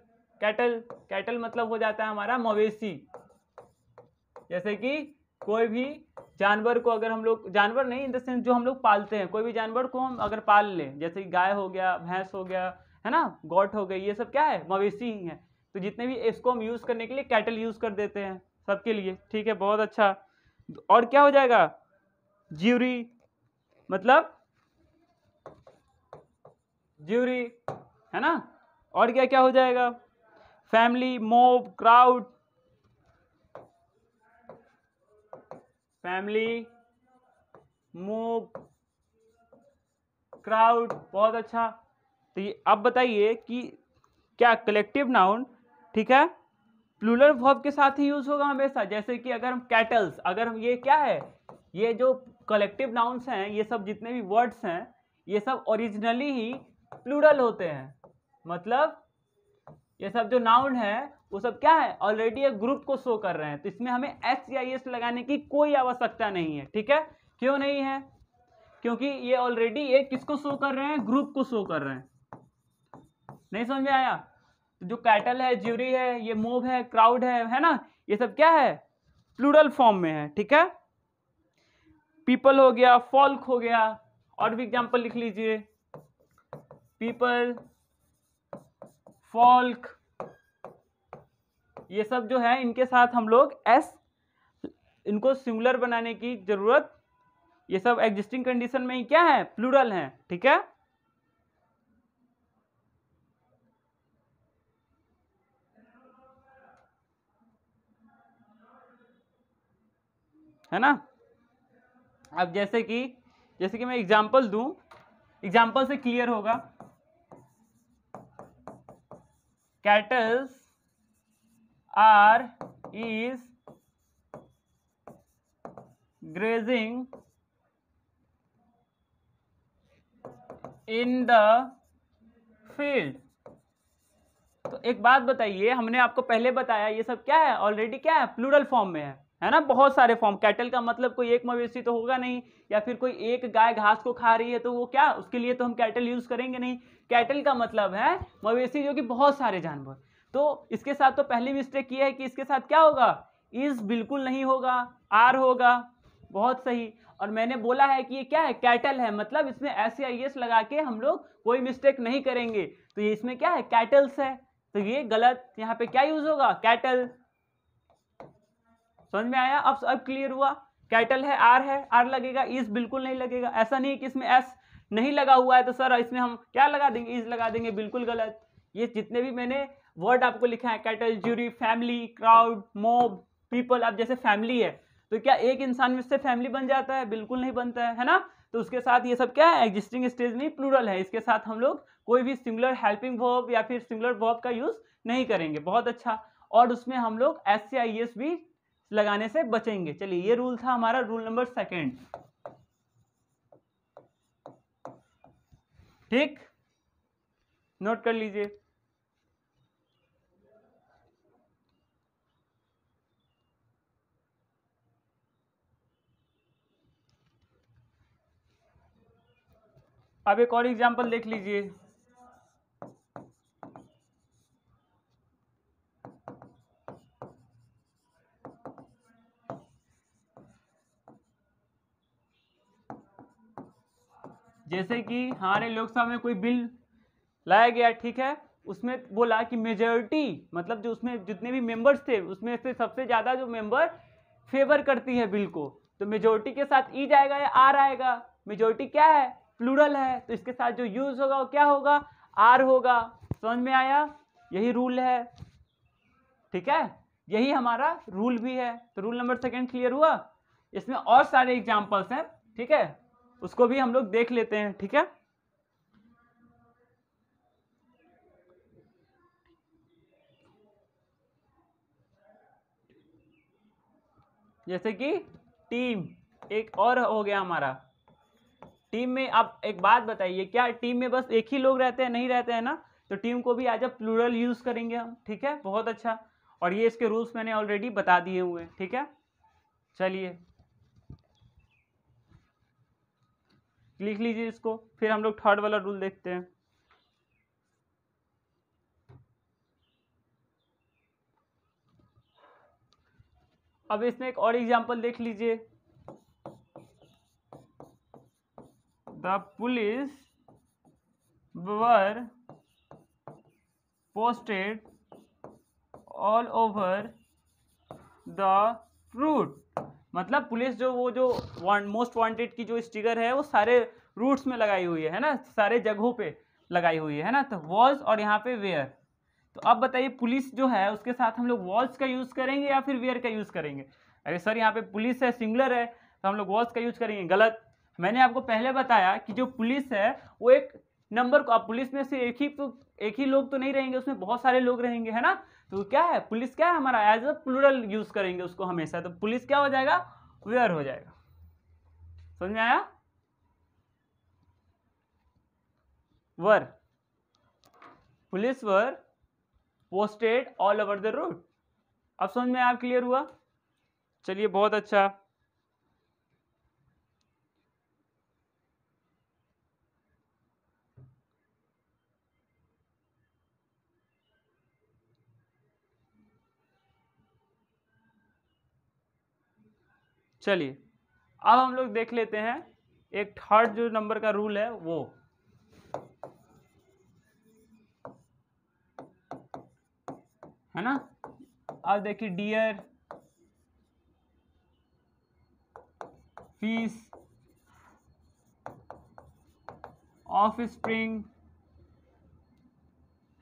कैटल कैटल मतलब हो जाता है हमारा मवेशी जैसे कि कोई भी जानवर को अगर हम लोग जानवर नहीं इन द सेंस जो हम लोग पालते हैं कोई भी जानवर को हम अगर पाल लें जैसे कि गाय हो गया भैंस हो गया है ना गॉट हो गई ये सब क्या है मवेशी ही है तो जितने भी इसको हम यूज़ करने के लिए कैटल यूज़ कर देते हैं सबके लिए ठीक है बहुत अच्छा और क्या हो जाएगा ज्यूरी मतलब ज्यूरी है ना और क्या क्या हो जाएगा family mob crowd family mob crowd बहुत अच्छा तो ये अब बताइए कि क्या कलेक्टिव नाउन ठीक है प्लूलर वर्ब के साथ ही यूज़ होगा हमेशा जैसे कि अगर हम कैटल्स अगर हम ये क्या है ये जो कलेक्टिव नाउन्स हैं ये सब जितने भी वर्ड्स हैं ये सब ओरिजिनली ही प्लूरल होते हैं मतलब ये सब जो नाउन है वो सब क्या है ऑलरेडी एक ग्रुप को शो कर रहे हैं तो इसमें हमें एस या एस लगाने की कोई आवश्यकता नहीं है ठीक है क्यों नहीं है क्योंकि ये ऑलरेडी ये किसको शो कर रहे हैं ग्रुप को शो कर रहे हैं नहीं समझ में आया तो जो कैटल है ज्यूरी है ये मोब है क्राउड है है ना ये सब क्या है प्लूरल फॉर्म में है ठीक है पीपल हो गया फॉल्क हो गया और भी एग्जाम्पल लिख लीजिए पीपल फॉल्क ये सब जो है इनके साथ हम लोग एस इनको सिंगुलर बनाने की जरूरत ये सब एग्जिस्टिंग कंडीशन में ही क्या है प्लूरल है ठीक है है ना अब जैसे कि जैसे कि मैं एग्जाम्पल दूं एग्जाम्पल से क्लियर होगा cattles are is grazing in the field तो एक बात बताइए हमने आपको पहले बताया ये सब क्या है ऑलरेडी क्या है प्लूरल फॉर्म में है है ना बहुत सारे फॉर्म कैटल का मतलब कोई एक मवेशी तो होगा नहीं या फिर कोई एक गाय घास को खा रही है तो वो क्या उसके लिए तो हम कैटल यूज़ करेंगे नहीं कैटल का मतलब है मवेशी जो कि बहुत सारे जानवर तो इसके साथ तो पहली मिस्टेक ये है कि इसके साथ क्या होगा इज बिल्कुल नहीं होगा आर होगा बहुत सही और मैंने बोला है कि ये क्या है कैटल है मतलब इसमें ऐसे आई एस लगा के हम लोग कोई मिस्टेक नहीं करेंगे तो ये इसमें क्या है कैटल्स है तो ये गलत यहाँ पे क्या यूज़ होगा कैटल समझ में आया अब अब क्लियर हुआ कैटल है आर है आर लगेगा इज बिल्कुल नहीं लगेगा ऐसा नहीं है कि इसमें एस नहीं लगा हुआ है तो सर इसमें हम क्या लगा देंगे इज लगा देंगे बिल्कुल गलत ये जितने भी मैंने वर्ड आपको लिखा है cattle jury family crowd mob people अब जैसे फैमिली है तो क्या एक इंसान में से फैमिली बन जाता है बिल्कुल नहीं बनता है है ना तो उसके साथ ये सब क्या है एग्जिस्टिंग स्टेज में प्लूरल है इसके साथ हम लोग कोई भी सिंगुलर हेल्पिंग वर्ब या फिर सिंगुलर वर्ब का यूज़ नहीं करेंगे बहुत अच्छा और उसमें हम लोग एस सी आई एस भी लगाने से बचेंगे चलिए ये रूल था हमारा रूल नंबर सेकेंड ठीक नोट कर लीजिए अब एक और एग्जांपल देख लीजिए जैसे कि हमारे लोकसभा में कोई बिल लाया गया ठीक है उसमें बोला कि मेजोरिटी मतलब जो उसमें जितने भी मेंबर्स थे उसमें से सबसे ज़्यादा जो मेंबर फेवर करती है बिल को तो मेजोरिटी के साथ ई e जाएगा या आर आएगा मेजोरिटी क्या है प्लूरल है तो इसके साथ जो यूज़ होगा वो क्या होगा आर होगा समझ में आया यही रूल है ठीक है यही हमारा रूल भी है तो रूल नंबर सेकेंड क्लियर हुआ इसमें और सारे एग्जाम्पल्स हैं ठीक है उसको भी हम लोग देख लेते हैं ठीक है जैसे कि टीम एक और हो गया हमारा टीम में आप एक बात बताइए क्या टीम में बस एक ही लोग रहते हैं नहीं रहते हैं ना तो टीम को भी आज अब प्लूरल यूज़ करेंगे हम ठीक है बहुत अच्छा और ये इसके रूल्स मैंने ऑलरेडी बता दिए हुए हैं ठीक है चलिए लिख लीजिए इसको फिर हम लोग थर्ड वाला रूल देखते हैं अब इसमें एक और एग्जांपल देख लीजिए the police were posted all over the route मतलब पुलिस जो वो जो मोस्ट वांटेड की जो स्टिकर है वो सारे रूट्स में लगाई हुई है है ना सारे जगहों पे लगाई हुई है ना तो वॉल्स और यहाँ पे वेयर तो अब बताइए पुलिस जो है उसके साथ हम लोग वॉल्स का यूज़ करेंगे या फिर वेयर का यूज़ करेंगे अरे सर यहाँ पे पुलिस है सिंगुलर है तो हम लोग वॉल्स का यूज़ करेंगे गलत मैंने आपको पहले बताया कि जो पुलिस है वो एक नंबर को अब पुलिस में से एक ही तो एक ही लोग तो नहीं रहेंगे उसमें बहुत सारे लोग रहेंगे है ना तो क्या है पुलिस क्या है हमारा एज अ प्लूरल यूज करेंगे उसको हमेशा तो पुलिस क्या हो जाएगा वेयर हो जाएगा समझ में आया were police were posted all over the road अब समझ में आप क्लियर हुआ चलिए बहुत अच्छा चलिए अब हम लोग देख लेते हैं एक थर्ड जो नंबर का रूल है वो है ना अब देखिए डियर फीस ऑफ स्प्रिंग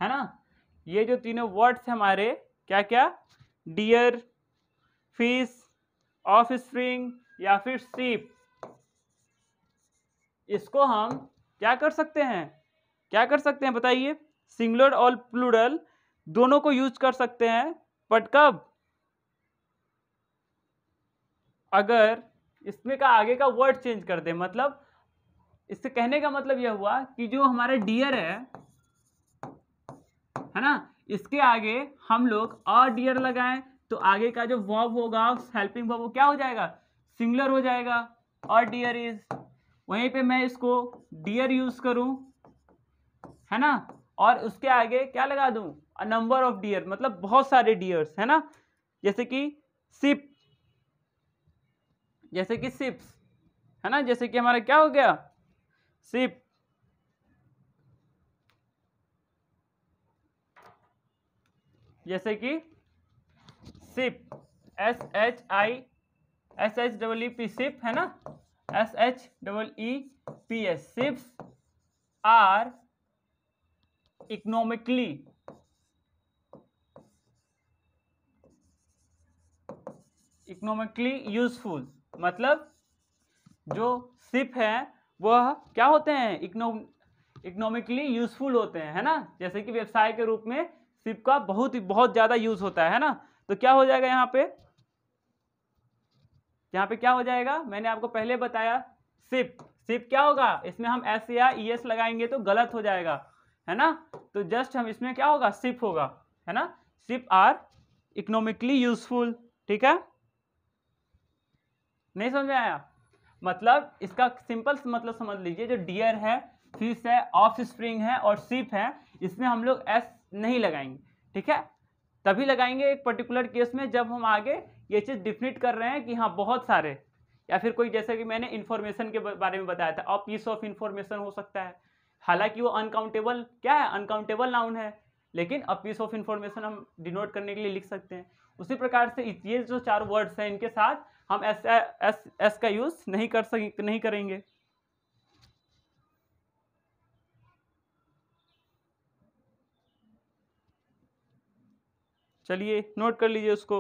है ना ये जो तीनों वर्ड्स हमारे क्या क्या डियर फीस ऑफ स्प्रिंग या फिर सीप इसको हम क्या कर सकते हैं क्या कर सकते हैं बताइए सिंगुलर और प्लूरल दोनों को यूज कर सकते हैं बट कब अगर इसमें का आगे का वर्ड चेंज कर दे मतलब इससे कहने का मतलब यह हुआ कि जो हमारा डियर है है ना इसके आगे हम लोग और डियर लगाएं तो आगे का जो वॉब होगा हेल्पिंग वॉब वो क्या हो जाएगा सिंगुलर हो जाएगा और डियर इज वहीं पे मैं इसको डियर यूज करूं है ना और उसके आगे क्या लगा दूं अ नंबर ऑफ डियर मतलब बहुत सारे डियर्स है ना जैसे कि सिप जैसे कि सिप्स है ना जैसे कि हमारा क्या हो गया सिप जैसे कि ship S H I S H double E P ship है ना S H double E P S ships are economically economically useful मतलब जो सिप है वह क्या होते हैं इकोनॉमिकली यूजफुल होते हैं है ना जैसे कि व्यवसाय के रूप में सिप का बहुत बहुत ज़्यादा यूज होता है ना तो क्या हो जाएगा यहाँ पे यहाँ पे क्या हो जाएगा मैंने आपको पहले बताया सिप सिप क्या होगा इसमें हम एस या ई e एस लगाएंगे तो गलत हो जाएगा है ना तो जस्ट हम इसमें क्या होगा सिप होगा है ना सिप आर इकोनॉमिकली यूजफुल ठीक है नहीं समझ में आया मतलब इसका सिंपल मतलब समझ लीजिए जो डियर है फिश है ऑफ स्प्रिंग है और सिप है इसमें हम लोग एस नहीं लगाएंगे ठीक है तभी लगाएंगे एक पर्टिकुलर केस में जब हम आगे ये चीज़ डिफिनिट कर रहे हैं कि हाँ बहुत सारे या फिर कोई जैसे कि मैंने इन्फॉर्मेशन के बारे में बताया था और पीस ऑफ इन्फॉर्मेशन हो सकता है हालांकि वो अनकाउंटेबल क्या है अनकाउंटेबल नाउन है लेकिन अब पीस ऑफ इन्फॉर्मेशन हम डिनोट करने के लिए लिख सकते हैं उसी प्रकार से ये जो चार वर्ड्स हैं इनके साथ हम एस एस एस का यूज़ नहीं कर सक नहीं करेंगे चलिए नोट कर लीजिए उसको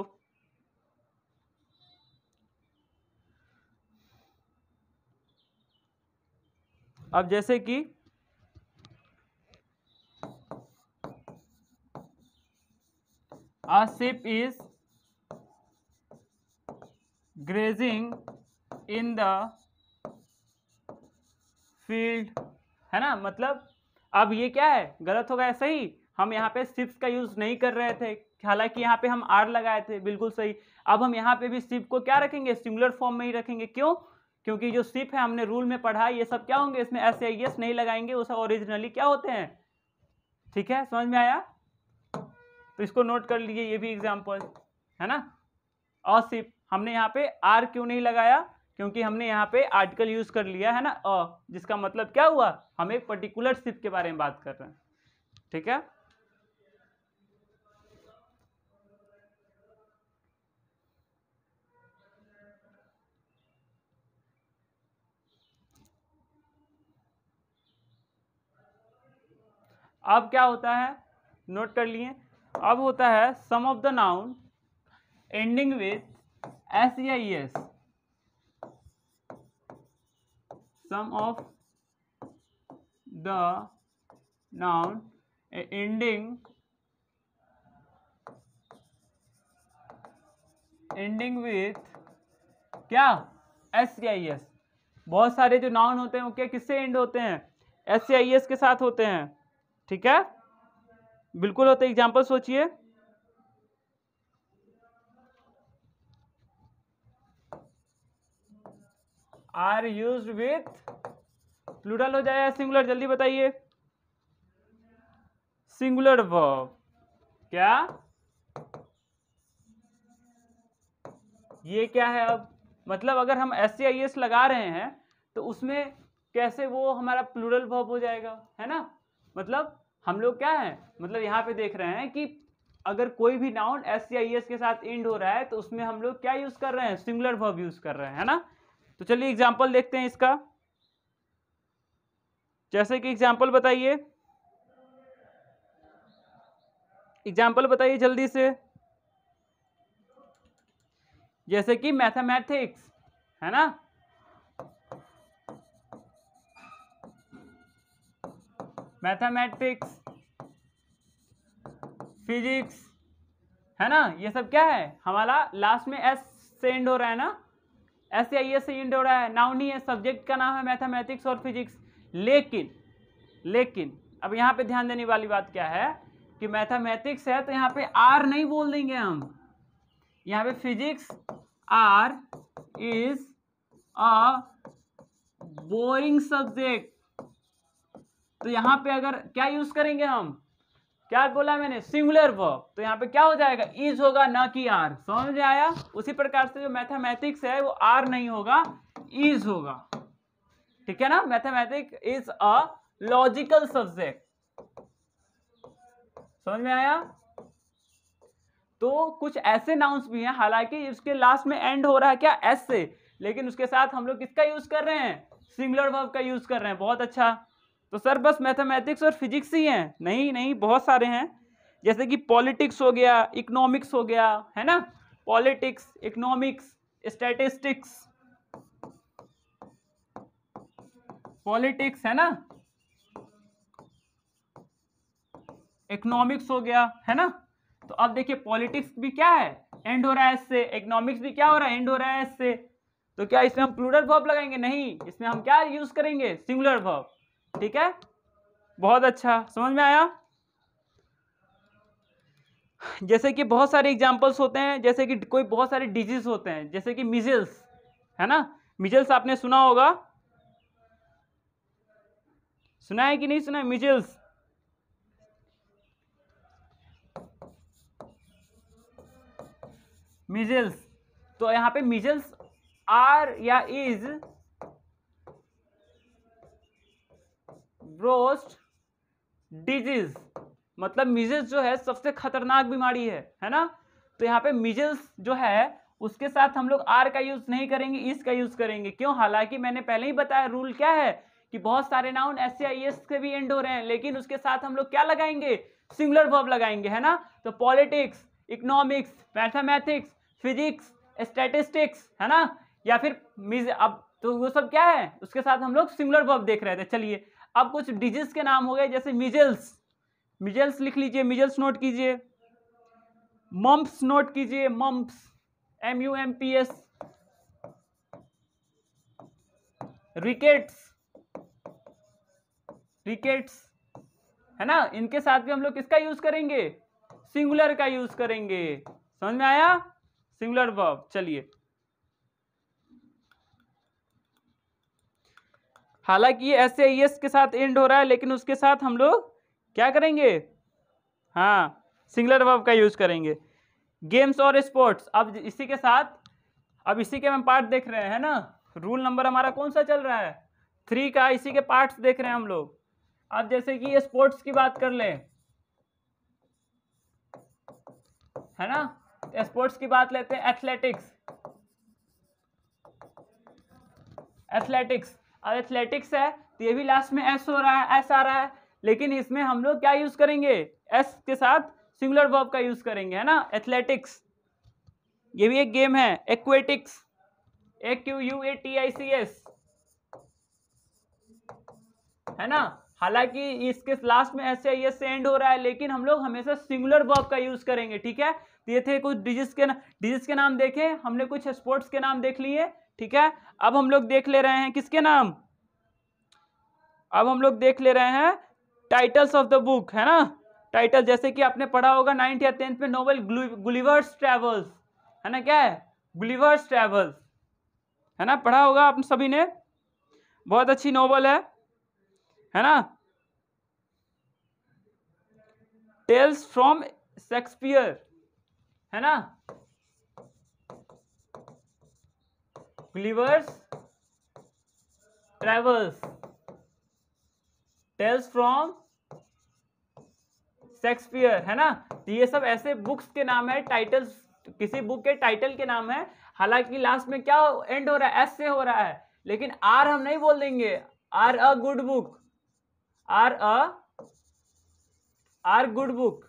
अब जैसे कि a is grazing in the field है ना मतलब अब ये क्या है गलत होगा ऐसा ही हम यहाँ पे सिप्स का यूज़ नहीं कर रहे थे हालांकि यहाँ पे हम आर लगाए थे बिल्कुल सही अब हम यहाँ पे भी सिप को क्या रखेंगे सिमुलर फॉर्म में ही रखेंगे क्यों क्योंकि जो सिप है हमने रूल में पढ़ा ये सब क्या होंगे इसमें एस आई एस नहीं लगाएंगे वो सब ओरिजिनली क्या होते हैं ठीक है समझ में आया तो इसको नोट कर लीजिए ये भी एग्जाम्पल है ना और सिप हमने यहाँ पे आर क्यों नहीं लगाया क्योंकि हमने यहाँ पे आर्टिकल यूज कर लिया है ना अ जिसका मतलब क्या हुआ हम एक पर्टिकुलर सिप के बारे में बात कर रहे हैं ठीक है अब क्या होता है नोट कर लिए अब होता है some of the noun ending with S या E S some of the noun ending ending with क्या एस या ई e एस बहुत सारे जो नाउन होते हैं वो क्या किससे एंड होते हैं एस या ई e एस के साथ होते हैं ठीक है बिल्कुल होते एग्जाम्पल सोचिए आर यूज विथ प्लूडल हो जाएगा सिंगुलर जल्दी बताइए सिंगुलर वर्ब क्या ये क्या है अब मतलब अगर हम एस सी आई एस लगा रहे हैं तो उसमें कैसे वो हमारा प्लूरल वर्ब हो जाएगा है ना मतलब हम लोग क्या है मतलब यहाँ पे देख रहे हैं कि अगर कोई भी नाउन एस या एस के साथ इंड हो रहा है तो उसमें हम लोग क्या यूज कर रहे हैं सिंगुलर वर्ब यूज कर रहे हैं है ना तो चलिए एग्जाम्पल देखते हैं इसका जैसे कि एग्जाम्पल बताइए एग्जाम्पल बताइए जल्दी से जैसे कि मैथमेटिक्स है ना मैथमेटिक्स फिजिक्स है ना ये सब क्या है हमारा लास्ट में एस से एंड हो रहा है ना एस या ये से एंड हो रहा है नाउनी है सब्जेक्ट का नाम है मैथमेटिक्स और फिजिक्स लेकिन लेकिन अब यहाँ पे ध्यान देने वाली बात क्या है कि मैथमेटिक्स है तो यहाँ पे आर नहीं बोल देंगे हम यहाँ पे physics are is a boring subject तो यहां पे अगर क्या यूज करेंगे हम क्या बोला मैंने सिंगुलर वर्ब तो यहाँ पे क्या हो जाएगा इज होगा ना कि आर समझ में आया उसी प्रकार से जो मैथमेटिक्स है वो आर नहीं होगा इज होगा ठीक है ना mathematic is a logical subject समझ में आया तो कुछ ऐसे नाउंस भी हैं हालांकि इसके लास्ट में एंड हो रहा है क्या एस से लेकिन उसके साथ हम लोग किसका यूज कर रहे हैं सिंगुलर वर्ब का यूज कर रहे हैं बहुत अच्छा तो सर बस मैथमेटिक्स और फिजिक्स ही हैं नहीं नहीं बहुत सारे हैं जैसे कि पॉलिटिक्स हो गया इकोनॉमिक्स हो गया है ना पॉलिटिक्स इकोनॉमिक्स स्टैटिस्टिक्स पॉलिटिक्स है ना इकोनॉमिक्स हो गया है ना तो अब देखिए पॉलिटिक्स भी क्या है एंड हो रहा है इससे इकोनॉमिक्स भी क्या हो रहा है एंड हो रहा है इससे तो क्या इसमें हम प्लूरल वर्ब लगाएंगे नहीं इसमें हम क्या यूज करेंगे सिंगुलर वर्ब ठीक है बहुत अच्छा समझ में आया जैसे कि बहुत सारे एग्जाम्पल्स होते हैं जैसे कि कोई बहुत सारे डिजीज होते हैं जैसे कि मिजल्स है ना मिजल्स आपने सुना होगा सुना है कि नहीं सुना है मिजल्स मिजल्स तो यहां पे मिजल्स आर या इज ब्रोस्ट डिजीज मतलब मिजल्स जो है सबसे खतरनाक बीमारी है है ना तो यहाँ पे मिजल्स जो है उसके साथ हम लोग आर का यूज नहीं करेंगे इस का यूज करेंगे क्यों हालांकि मैंने पहले ही बताया रूल क्या है कि बहुत सारे noun S C I S के भी एंड हो रहे हैं लेकिन उसके साथ हम लोग क्या लगाएंगे सिंगुलर वर्ब लगाएंगे है ना तो politics economics mathematics physics statistics है ना या फिर मिज अब तो वो सब क्या है उसके साथ हम लोग सिंगुलर वर्ब देख रहे थे चलिए अब कुछ डिजीज के नाम हो गए जैसे मिजल्स मिजल्स लिख लीजिए मिजल्स नोट कीजिए मम्प्स नोट कीजिए mumps M U M P S rickets rickets है ना इनके साथ भी हम लोग किसका यूज करेंगे सिंगुलर का यूज करेंगे समझ में आया सिंगुलर वर्ब चलिए हालांकि ये एस एस e के साथ एंड हो रहा है लेकिन उसके साथ हम लोग क्या करेंगे हाँ सिंगलर वर्ब का यूज़ करेंगे गेम्स और स्पोर्ट्स अब इसी के साथ अब इसी के हम पार्ट देख रहे हैं है ना रूल नंबर हमारा कौन सा चल रहा है थ्री का इसी के पार्ट्स देख रहे हैं हम लोग अब जैसे कि स्पोर्ट्स की बात कर लें है ना स्पोर्ट्स तो की बात लेते हैं एथलेटिक्स एथलेटिक्स अब एथलेटिक्स है तो ये भी लास्ट में एस हो रहा है एस आ रहा है लेकिन इसमें हम लोग क्या यूज करेंगे एस के साथ सिंगुलर वर्ब का यूज करेंगे है ना एथलेटिक्स ये भी एक गेम है aquatics A Q U A T I C S है ना हालांकि इसके लास्ट में ऐसे ये से एंड हो रहा है लेकिन हम लोग हमेशा सिंगुलर वर्ब का यूज करेंगे ठीक है तो ये थे कुछ डिजिट्स के डिजिट्स के नाम देखे हमने कुछ स्पोर्ट्स के नाम देख लिए ठीक है अब हम लोग देख ले रहे हैं किसके नाम अब हम लोग देख ले रहे हैं टाइटल्स ऑफ द बुक है ना टाइटल जैसे कि आपने पढ़ा होगा नाइन्थ या टेंथ में नोवेल गुलिवर्स ट्रेवल्स है ना क्या है गुलिवर्स ट्रेवल्स है ना पढ़ा होगा आप सभी ने बहुत अच्छी नोवेल है है ना टेल्स फ्रॉम शेक्सपियर है ना Gulliver's travels tales from Shakespeare है ना तो ये सब ऐसे बुक्स के नाम है टाइटल्स किसी बुक के टाइटल के नाम है हालांकि लास्ट में क्या एंड हो रहा है एस से हो रहा है लेकिन आर हम नहीं बोल देंगे are a good book are a are good book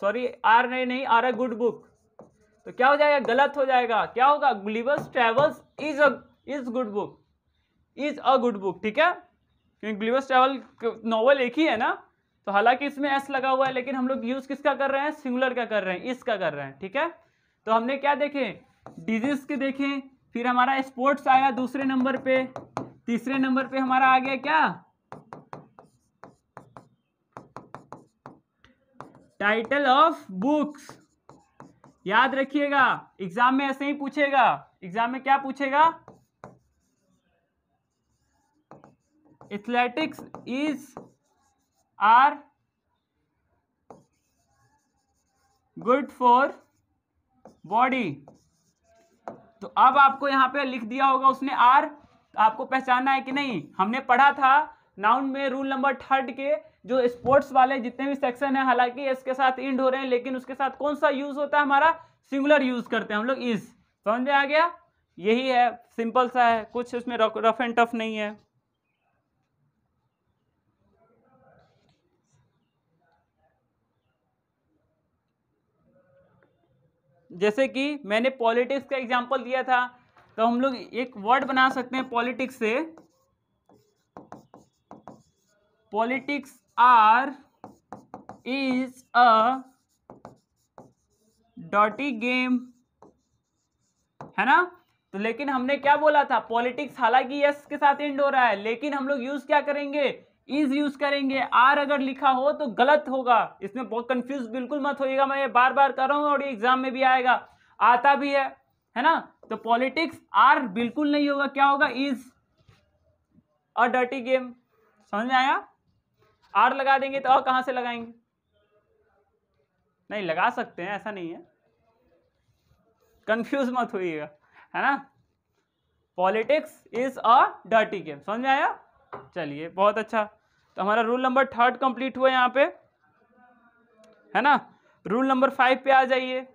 sorry are नहीं नहीं आर अ गुड बुक तो क्या हो जाएगा गलत हो जाएगा क्या होगा Gulliver's travels is a is good book is a good book ठीक है क्योंकि गुलिवस ट्रेवल नॉवल एक ही है ना तो हालांकि इसमें एस लगा हुआ है लेकिन हम लोग यूज किसका कर रहे हैं सिंगुलर का कर रहे हैं इसका कर रहे हैं ठीक है तो हमने क्या देखे डिजीज के देखे फिर हमारा स्पोर्ट्स आया दूसरे नंबर पे तीसरे नंबर पे हमारा आ गया क्या टाइटल ऑफ बुक्स याद रखिएगा एग्जाम में ऐसे ही पूछेगा एग्जाम में क्या पूछेगा athletics is are good for body तो अब आपको यहां पे लिख दिया होगा उसने आर तो आपको पहचाना है कि नहीं हमने पढ़ा था नाउन में रूल नंबर थर्ड के जो स्पोर्ट्स वाले जितने भी सेक्शन है हालांकि इसके साथ इंड हो रहे हैं लेकिन उसके साथ कौन सा यूज होता है हमारा सिंगुलर यूज करते हैं हम लोग इज समझ में आ गया यही है सिंपल सा है कुछ उसमें रफ एंड टफ नहीं है जैसे कि मैंने पॉलिटिक्स का एग्जांपल दिया था तो हम लोग एक वर्ड बना सकते हैं पॉलिटिक्स से पॉलिटिक्स आर इज अ डॉटी गेम है ना तो लेकिन हमने क्या बोला था पॉलिटिक्स हालांकि यस के साथ एंड हो रहा है लेकिन हम लोग यूज क्या करेंगे इज यूज करेंगे आर अगर लिखा हो तो गलत होगा इसमें बहुत कंफ्यूज बिल्कुल मत होइएगा मैं ये बार बार कर रहा हूं और ये एग्जाम में भी आएगा आता भी है है ना तो पॉलिटिक्स आर बिल्कुल नहीं होगा क्या होगा इज अ डर्टी गेम समझ में आया आर लगा देंगे तो अ कहाँ से लगाएंगे नहीं लगा सकते हैं ऐसा नहीं है कंफ्यूज मत होइएगा है ना politics is a dirty game समझ में आया चलिए बहुत अच्छा तो हमारा रूल नंबर थर्ड कंप्लीट हुआ यहाँ पे है ना रूल नंबर फाइव पे आ जाइए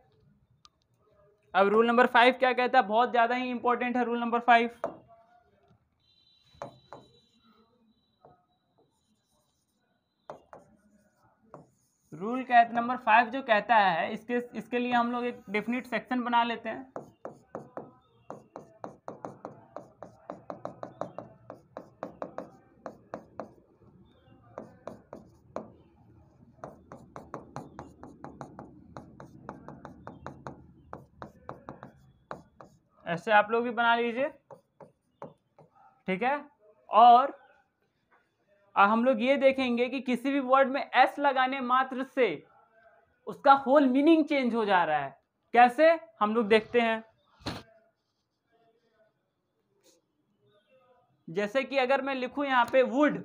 अब रूल नंबर फाइव क्या कहता है बहुत ज़्यादा ही इंपॉर्टेंट है रूल नंबर फाइव रूल कहते नंबर फाइव जो कहता है इसके इसके लिए हम लोग एक डेफिनेट सेक्शन बना लेते हैं ऐसे आप लोग भी बना लीजिए ठीक है और हम लोग ये देखेंगे कि किसी भी वर्ड में एस लगाने मात्र से उसका होल मीनिंग चेंज हो जा रहा है कैसे हम लोग देखते हैं जैसे कि अगर मैं लिखूं यहां पे वुड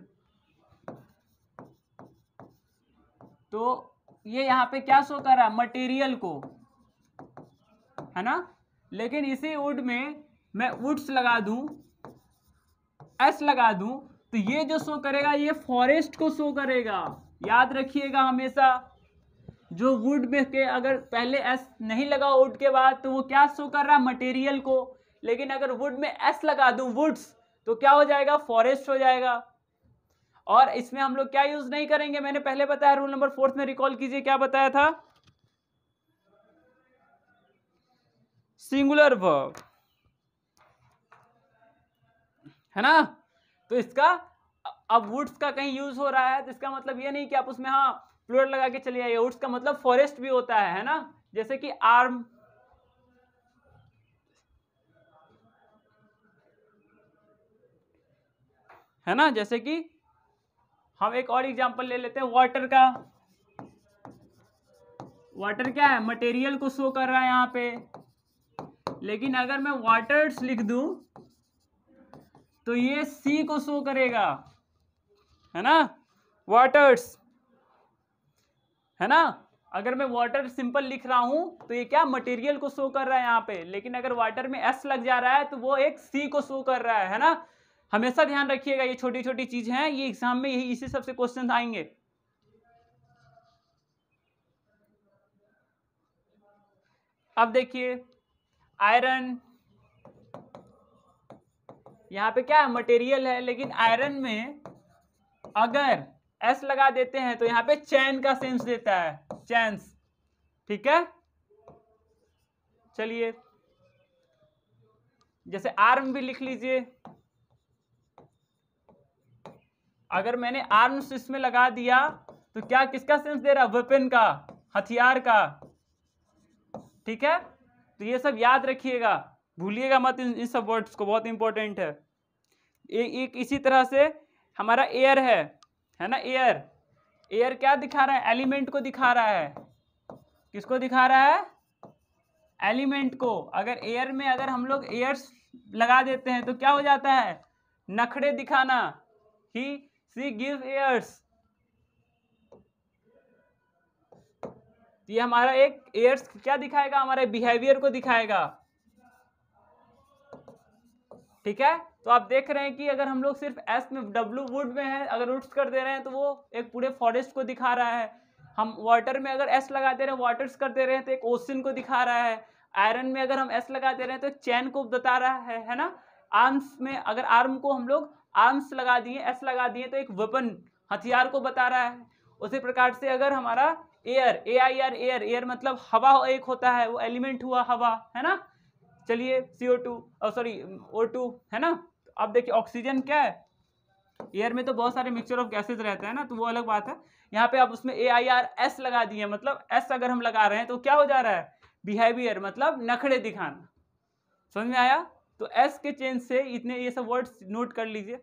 तो ये यहां पे क्या शो कर रहा है मटेरियल को है ना लेकिन इसी वुड में मैं वुड्स लगा दूं एस लगा दूं तो ये जो शो करेगा ये फॉरेस्ट को शो करेगा याद रखिएगा हमेशा जो वुड में के अगर पहले एस नहीं लगा वुड के बाद तो वो क्या शो कर रहा है मटेरियल को लेकिन अगर वुड में एस लगा दूं वुड्स तो क्या हो जाएगा फॉरेस्ट हो जाएगा और इसमें हम लोग क्या यूज नहीं करेंगे मैंने पहले बताया रूल नंबर फोर्थ में रिकॉल कीजिए क्या बताया था सिंगुलर वर्ब है ना तो इसका अब वुड्स का कहीं यूज हो रहा है तो इसका मतलब ये नहीं कि आप उसमें हाँ प्लूरल लगा के चले जाइए वुड्स का मतलब फॉरेस्ट भी होता है है ना जैसे कि आर्म है ना जैसे कि हम एक और एग्जांपल ले लेते हैं वाटर का वाटर क्या है मटेरियल को शो कर रहा है यहां पे लेकिन अगर मैं वाटर्स लिख दूं तो ये सी को शो करेगा है ना वाटर्स है ना अगर मैं वाटर सिंपल लिख रहा हूं तो ये क्या मटेरियल को शो कर रहा है यहां पे लेकिन अगर वाटर में एस लग जा रहा है तो वो एक सी को शो कर रहा है है ना हमेशा ध्यान रखिएगा ये छोटी छोटी चीज है ये एग्जाम में यही इसी सबसे क्वेश्चन आएंगे अब देखिए आयरन यहाँ पे क्या है मटेरियल है लेकिन आयरन में अगर एस लगा देते हैं तो यहाँ पे चैन का सेंस देता है चैंस ठीक है चलिए जैसे आर्म भी लिख लीजिए अगर मैंने आर्म्स इसमें लगा दिया तो क्या किसका सेंस दे रहा वेपन का हथियार का ठीक है तो ये सब याद रखिएगा भूलिएगा मत इन, इन सब वर्ड्स को बहुत इंपॉर्टेंट है ए, एक इसी तरह से हमारा एयर है है ना एयर एयर क्या दिखा रहा है एलिमेंट को दिखा रहा है किसको दिखा रहा है एलिमेंट को अगर एयर में अगर हम लोग एयर्स लगा देते हैं तो क्या हो जाता है नखड़े दिखाना ही सी गिव एयर्स ये हमारा एक एयर्स क्या दिखाएगा हमारे बिहेवियर को दिखाएगा ठीक है तो आप देख रहे हैं कि अगर हम लोग सिर्फ एस में डब्ल्यू वुड में है अगर रूट्स कर दे रहे हैं तो वो एक पूरे फॉरेस्ट को दिखा रहा है हम वाटर में अगर एस लगा दे रहे हैं वाटर्स कर दे रहे हैं तो एक ओशन को दिखा रहा है आयरन में अगर हम एस लगा दे रहे हैं तो एक चैन को बता रहा है है ना आर्म्स में अगर आर्म को हम लोग आर्म्स लगा दिए एस लगा दिए तो एक वेपन हथियार को बता रहा है उसी प्रकार से अगर हमारा air A I R air air मतलब हवा एक होता है वो एलिमेंट हुआ हवा है ना चलिए C O two sorry O two है ना अब देखिए ऑक्सीजन क्या है एयर में तो बहुत सारे मिक्सचर ऑफ गैसेज रहते हैं ना तो वो अलग बात है यहाँ पे आप उसमें ए आई आर एस लगा दिए मतलब एस अगर हम लगा रहे हैं तो क्या हो जा रहा है बिहेवियर मतलब नखड़े दिखाना समझ में आया तो एस के चेंज से इतने ये सब वर्ड्स नोट कर लीजिए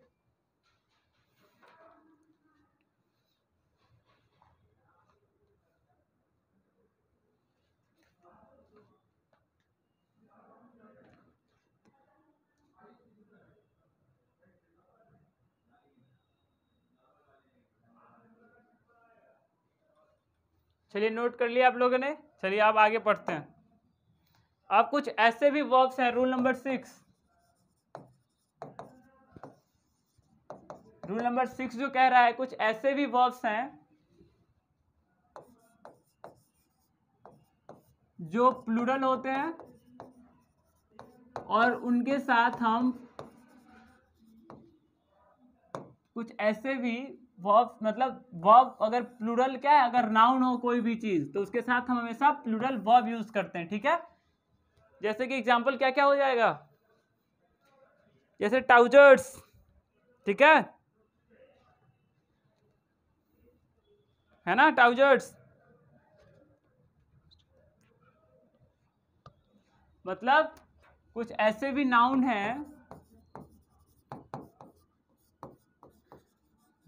चलिए नोट कर लिया आप लोगों ने चलिए आप आगे पढ़ते हैं अब कुछ ऐसे भी वर्ब्स हैं rule number six rule number six जो कह रहा है कुछ ऐसे भी वर्ब्स हैं जो प्लूरल होते हैं और उनके साथ हम कुछ ऐसे भी वर्ब मतलब वर्ब अगर प्लूरल क्या है अगर नाउन हो कोई भी चीज तो उसके साथ हम हमेशा प्लूरल वर्ब यूज करते हैं ठीक है जैसे कि एग्जाम्पल क्या क्या हो जाएगा जैसे ट्राउजर्स ठीक है है ना ट्राउजर्स मतलब कुछ ऐसे भी नाउन हैं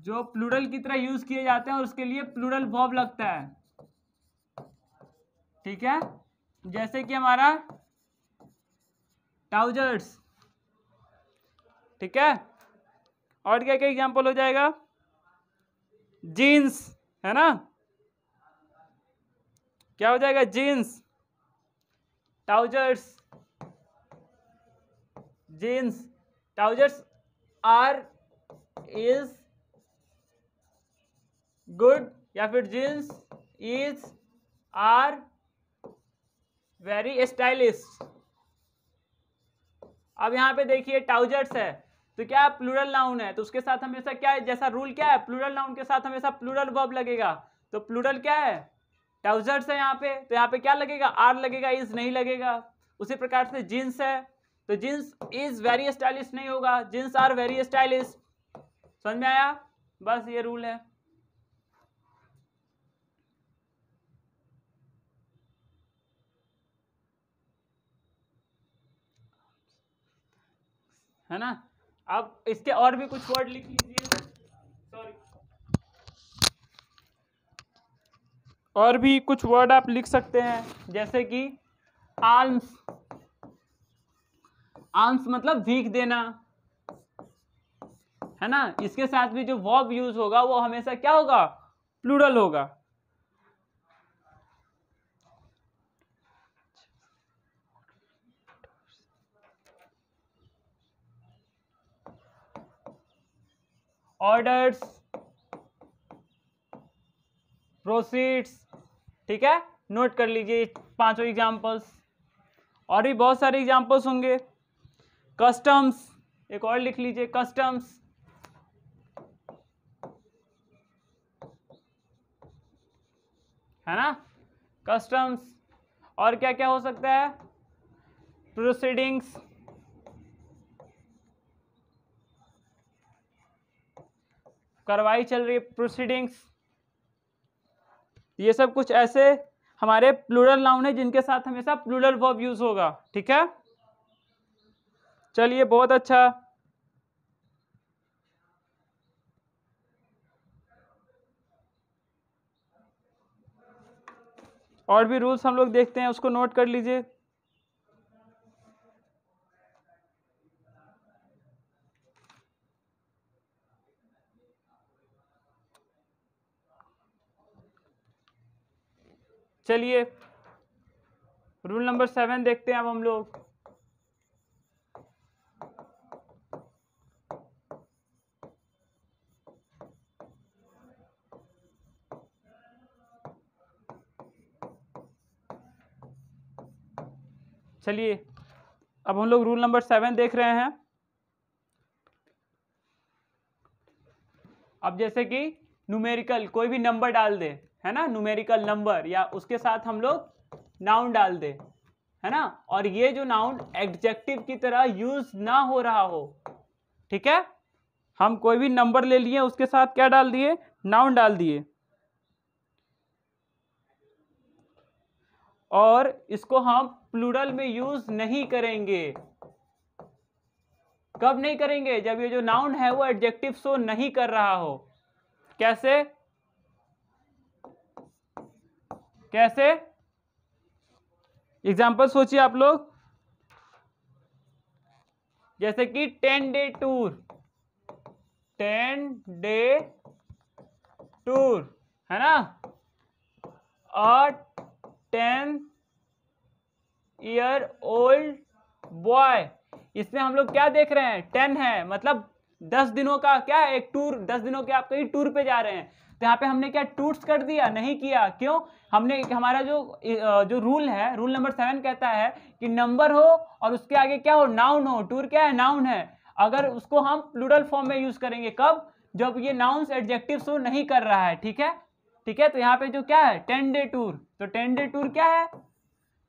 जो प्लूरल की तरह यूज किए जाते हैं और उसके लिए प्लूरल वॉब लगता है ठीक है जैसे कि हमारा ट्राउजर्स ठीक है और क्या क्या एग्जाम्पल हो जाएगा जीन्स है ना क्या हो जाएगा jeans trousers jeans trousers are is good या फिर jeans is are very stylish अब यहाँ पे देखिए ट्राउजर्स है तो क्या प्लूरल नाउन है तो उसके साथ हमेशा क्या जैसा रूल क्या है प्लूरल नाउन के साथ हमेशा प्लूरल वर्ब लगेगा तो प्लूरल क्या है ट्राउजर्स है यहाँ पे तो यहाँ पे क्या लगेगा आर लगेगा इज नहीं लगेगा उसी प्रकार से जीन्स है तो जीन्स इज वेरी स्टाइलिश नहीं होगा जीन्स आर वेरी स्टाइलिश समझ में आया बस ये रूल है है ना अब इसके और भी कुछ वर्ड लिख लीजिए सॉरी और भी कुछ वर्ड आप लिख सकते हैं जैसे कि आल्स आल्म्स मतलब भीख देना है ना इसके साथ भी जो वॉब यूज होगा वो हमेशा क्या होगा प्लूरल होगा ऑर्डर्स प्रोसीड्स ठीक है नोट कर लीजिए पांचों एग्जांपल्स और भी बहुत सारे एग्जांपल्स होंगे कस्टम्स एक और लिख लीजिए कस्टम्स है ना कस्टम्स और क्या क्या हो सकता है प्रोसीडिंग्स कार्रवाई चल रही है प्रोसीडिंग्स ये सब कुछ ऐसे हमारे प्लूरल नाउन है जिनके साथ हमेशा प्लूरल वर्ब यूज होगा ठीक है चलिए बहुत अच्छा और भी रूल्स हम लोग देखते हैं उसको नोट कर लीजिए चलिए रूल नंबर सेवन देखते हैं अब हम लोग चलिए अब हम लोग रूल नंबर सेवन देख रहे हैं अब जैसे कि न्यूमेरिकल कोई भी नंबर डाल दे है ना न्यूमेरिकल नंबर या उसके साथ हम लोग नाउन डाल दे है ना और ये जो नाउन एडजेक्टिव की तरह यूज ना हो रहा हो ठीक है हम कोई भी नंबर ले लिए उसके साथ क्या डाल दिए नाउन डाल दिए और इसको हम प्लूरल में यूज नहीं करेंगे कब नहीं करेंगे जब ये जो नाउन है वो एडजेक्टिव शो नहीं कर रहा हो कैसे कैसे एग्जाम्पल सोचिए आप लोग जैसे कि ten day tour ten day tour है ना और टेन ईयर ओल्ड बॉय इसमें हम लोग क्या देख रहे हैं टेन है मतलब दस दिनों का क्या एक टूर दस दिनों के आप कहीं टूर पे जा रहे हैं तो यहाँ पे हमने क्या टूट्स कर दिया नहीं किया क्यों हमने हमारा जो जो रूल है रूल नंबर सेवन कहता है कि नंबर हो और उसके आगे क्या हो नाउन हो टूर क्या है नाउन है अगर उसको हम प्लूरल फॉर्म में यूज करेंगे कब जब ये नाउन्स एडजेक्टिव शो नहीं कर रहा है ठीक है ठीक है तो यहाँ पे जो क्या है टेन डे टूर तो टेन डे टूर क्या है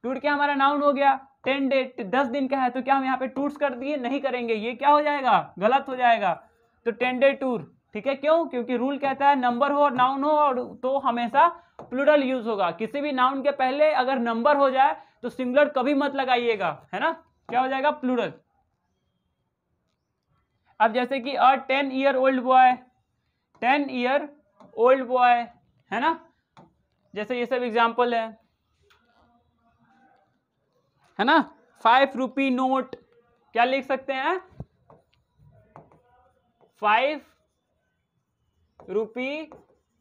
टूर क्या हमारा नाउन हो गया टेन डे दस दिन का है तो क्या हम यहाँ पे टूर्स कर दिए नहीं करेंगे ये क्या हो जाएगा गलत हो जाएगा तो टेन डे टूर ठीक है क्यों क्योंकि रूल कहता है नंबर हो और नाउन हो और तो हमेशा प्लूरल यूज होगा किसी भी नाउन के पहले अगर नंबर हो जाए तो सिंगुलर कभी मत लगाइएगा है ना क्या हो जाएगा प्लूरल अब जैसे कि a ten year old boy ten year old boy है ना जैसे ये सब एग्जाम्पल है है ना फाइव रुपी नोट क्या लिख सकते हैं फाइव रुपी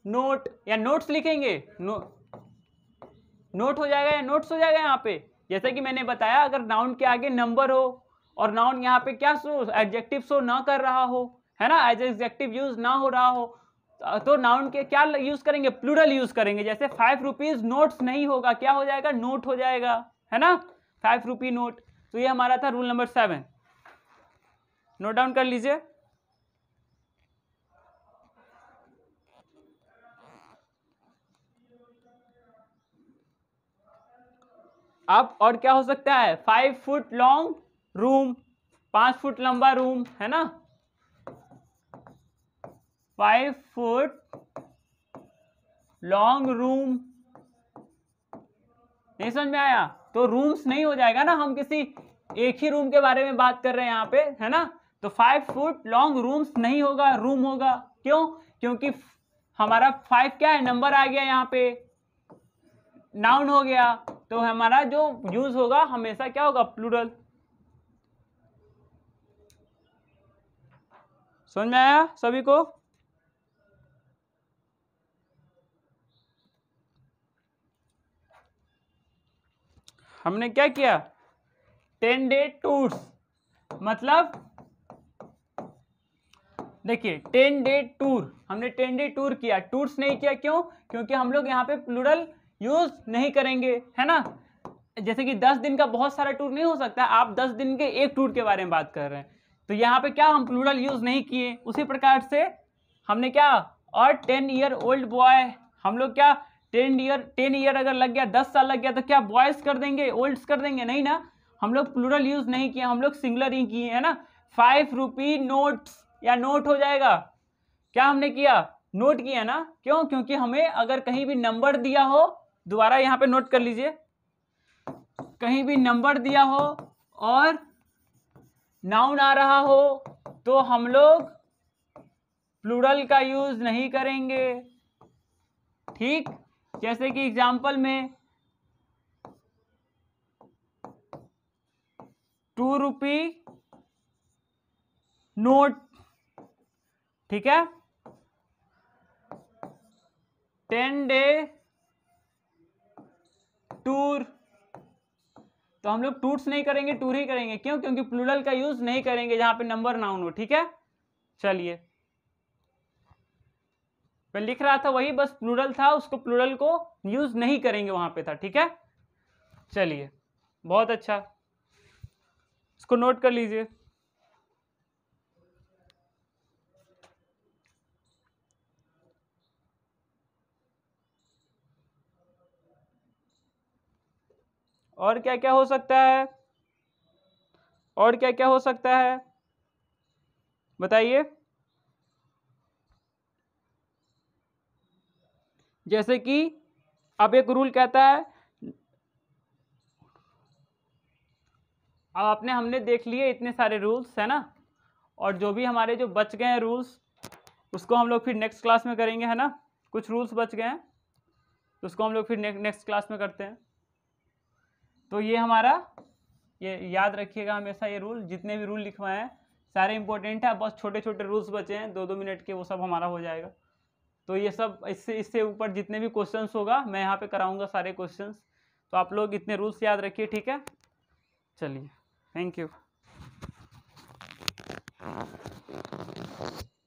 नोट या नोट्स लिखेंगे नो नोट हो जाएगा या नोट्स हो जाएगा यहाँ पे जैसे कि मैंने बताया अगर नाउन के आगे नंबर हो और नाउन यहाँ पे क्या शो एडजेक्टिव शो ना कर रहा हो है ना एज एडजेक्टिव यूज ना हो रहा हो तो नाउन के क्या यूज करेंगे प्लूरल यूज करेंगे जैसे फाइव रुपीज नोट्स नहीं होगा क्या हो जाएगा नोट हो जाएगा है ना फाइव रुपी नोट तो ये हमारा था rule number seven note down कर लीजिए अब और क्या हो सकता है फाइव फुट लॉन्ग रूम पांच फुट लंबा रूम है ना फाइव फुट लॉन्ग रूम नहीं समझ में आया तो रूम्स नहीं हो जाएगा ना हम किसी एक ही रूम के बारे में बात कर रहे हैं यहां पे है ना तो फाइव फुट लॉन्ग रूम्स नहीं होगा रूम होगा क्यों क्योंकि हमारा फाइव क्या है नंबर आ गया यहाँ पे नाउन हो गया तो हमारा जो यूज होगा हमेशा क्या होगा प्लूरल समझ में आया सभी को हमने क्या किया टेन डे टूर्स मतलब देखिए टेन डे टूर हमने टेन डे टूर किया टूर्स नहीं किया क्यों क्योंकि हम लोग यहाँ पे प्लूरल यूज़ नहीं करेंगे है ना जैसे कि दस दिन का बहुत सारा टूर नहीं हो सकता आप दस दिन के एक टूर के बारे में बात कर रहे हैं तो यहाँ पे क्या हम प्लूरल यूज़ नहीं किए उसी प्रकार से हमने क्या और टेन ईयर ओल्ड बॉय हम लोग क्या टेन ईयर टेन ईयर अगर लग गया दस साल लग गया तो क्या बॉयज़ कर देंगे ओल्ड कर देंगे नहीं ना हम लोग प्लूरल यूज़ नहीं किए हम लोग सिंगुलर ही किए है ना फाइव रुपी नोट या नोट हो जाएगा क्या हमने किया नोट किया ना क्यों क्योंकि हमें अगर कहीं भी नंबर दिया हो दोबारा यहाँ पे नोट कर लीजिए कहीं भी नंबर दिया हो और नाउन आ रहा हो तो हम लोग प्लूरल का यूज नहीं करेंगे ठीक जैसे कि एग्जाम्पल में टू रुपी नोट ठीक है टेन डे टूर तो हम लोग टूट्स नहीं करेंगे टूर ही करेंगे क्यों क्योंकि प्लूरल का यूज नहीं करेंगे जहां पे नंबर नाउन हो ठीक है चलिए मैं लिख रहा था वही बस प्लूरल था उसको प्लूरल को यूज नहीं करेंगे वहां पे था ठीक है चलिए बहुत अच्छा इसको नोट कर लीजिए और क्या क्या हो सकता है और क्या क्या हो सकता है बताइए जैसे कि अब एक रूल कहता है अब आपने हमने देख लिए इतने सारे रूल्स है ना और जो भी हमारे जो बच गए हैं रूल्स उसको हम लोग फिर नेक्स्ट क्लास में करेंगे है ना कुछ रूल्स बच गए हैं तो उसको हम लोग फिर नेक्स्ट क्लास में करते हैं तो ये हमारा ये याद रखिएगा हमेशा ये रूल जितने भी रूल लिखवाए हैं सारे इंपॉर्टेंट है बस छोटे छोटे रूल्स बचे हैं दो दो मिनट के वो सब हमारा हो जाएगा तो ये सब इससे इससे ऊपर जितने भी क्वेश्चन होगा मैं यहाँ पे कराऊंगा सारे क्वेश्चन तो आप लोग इतने रूल्स याद रखिए ठीक है चलिए थैंक यू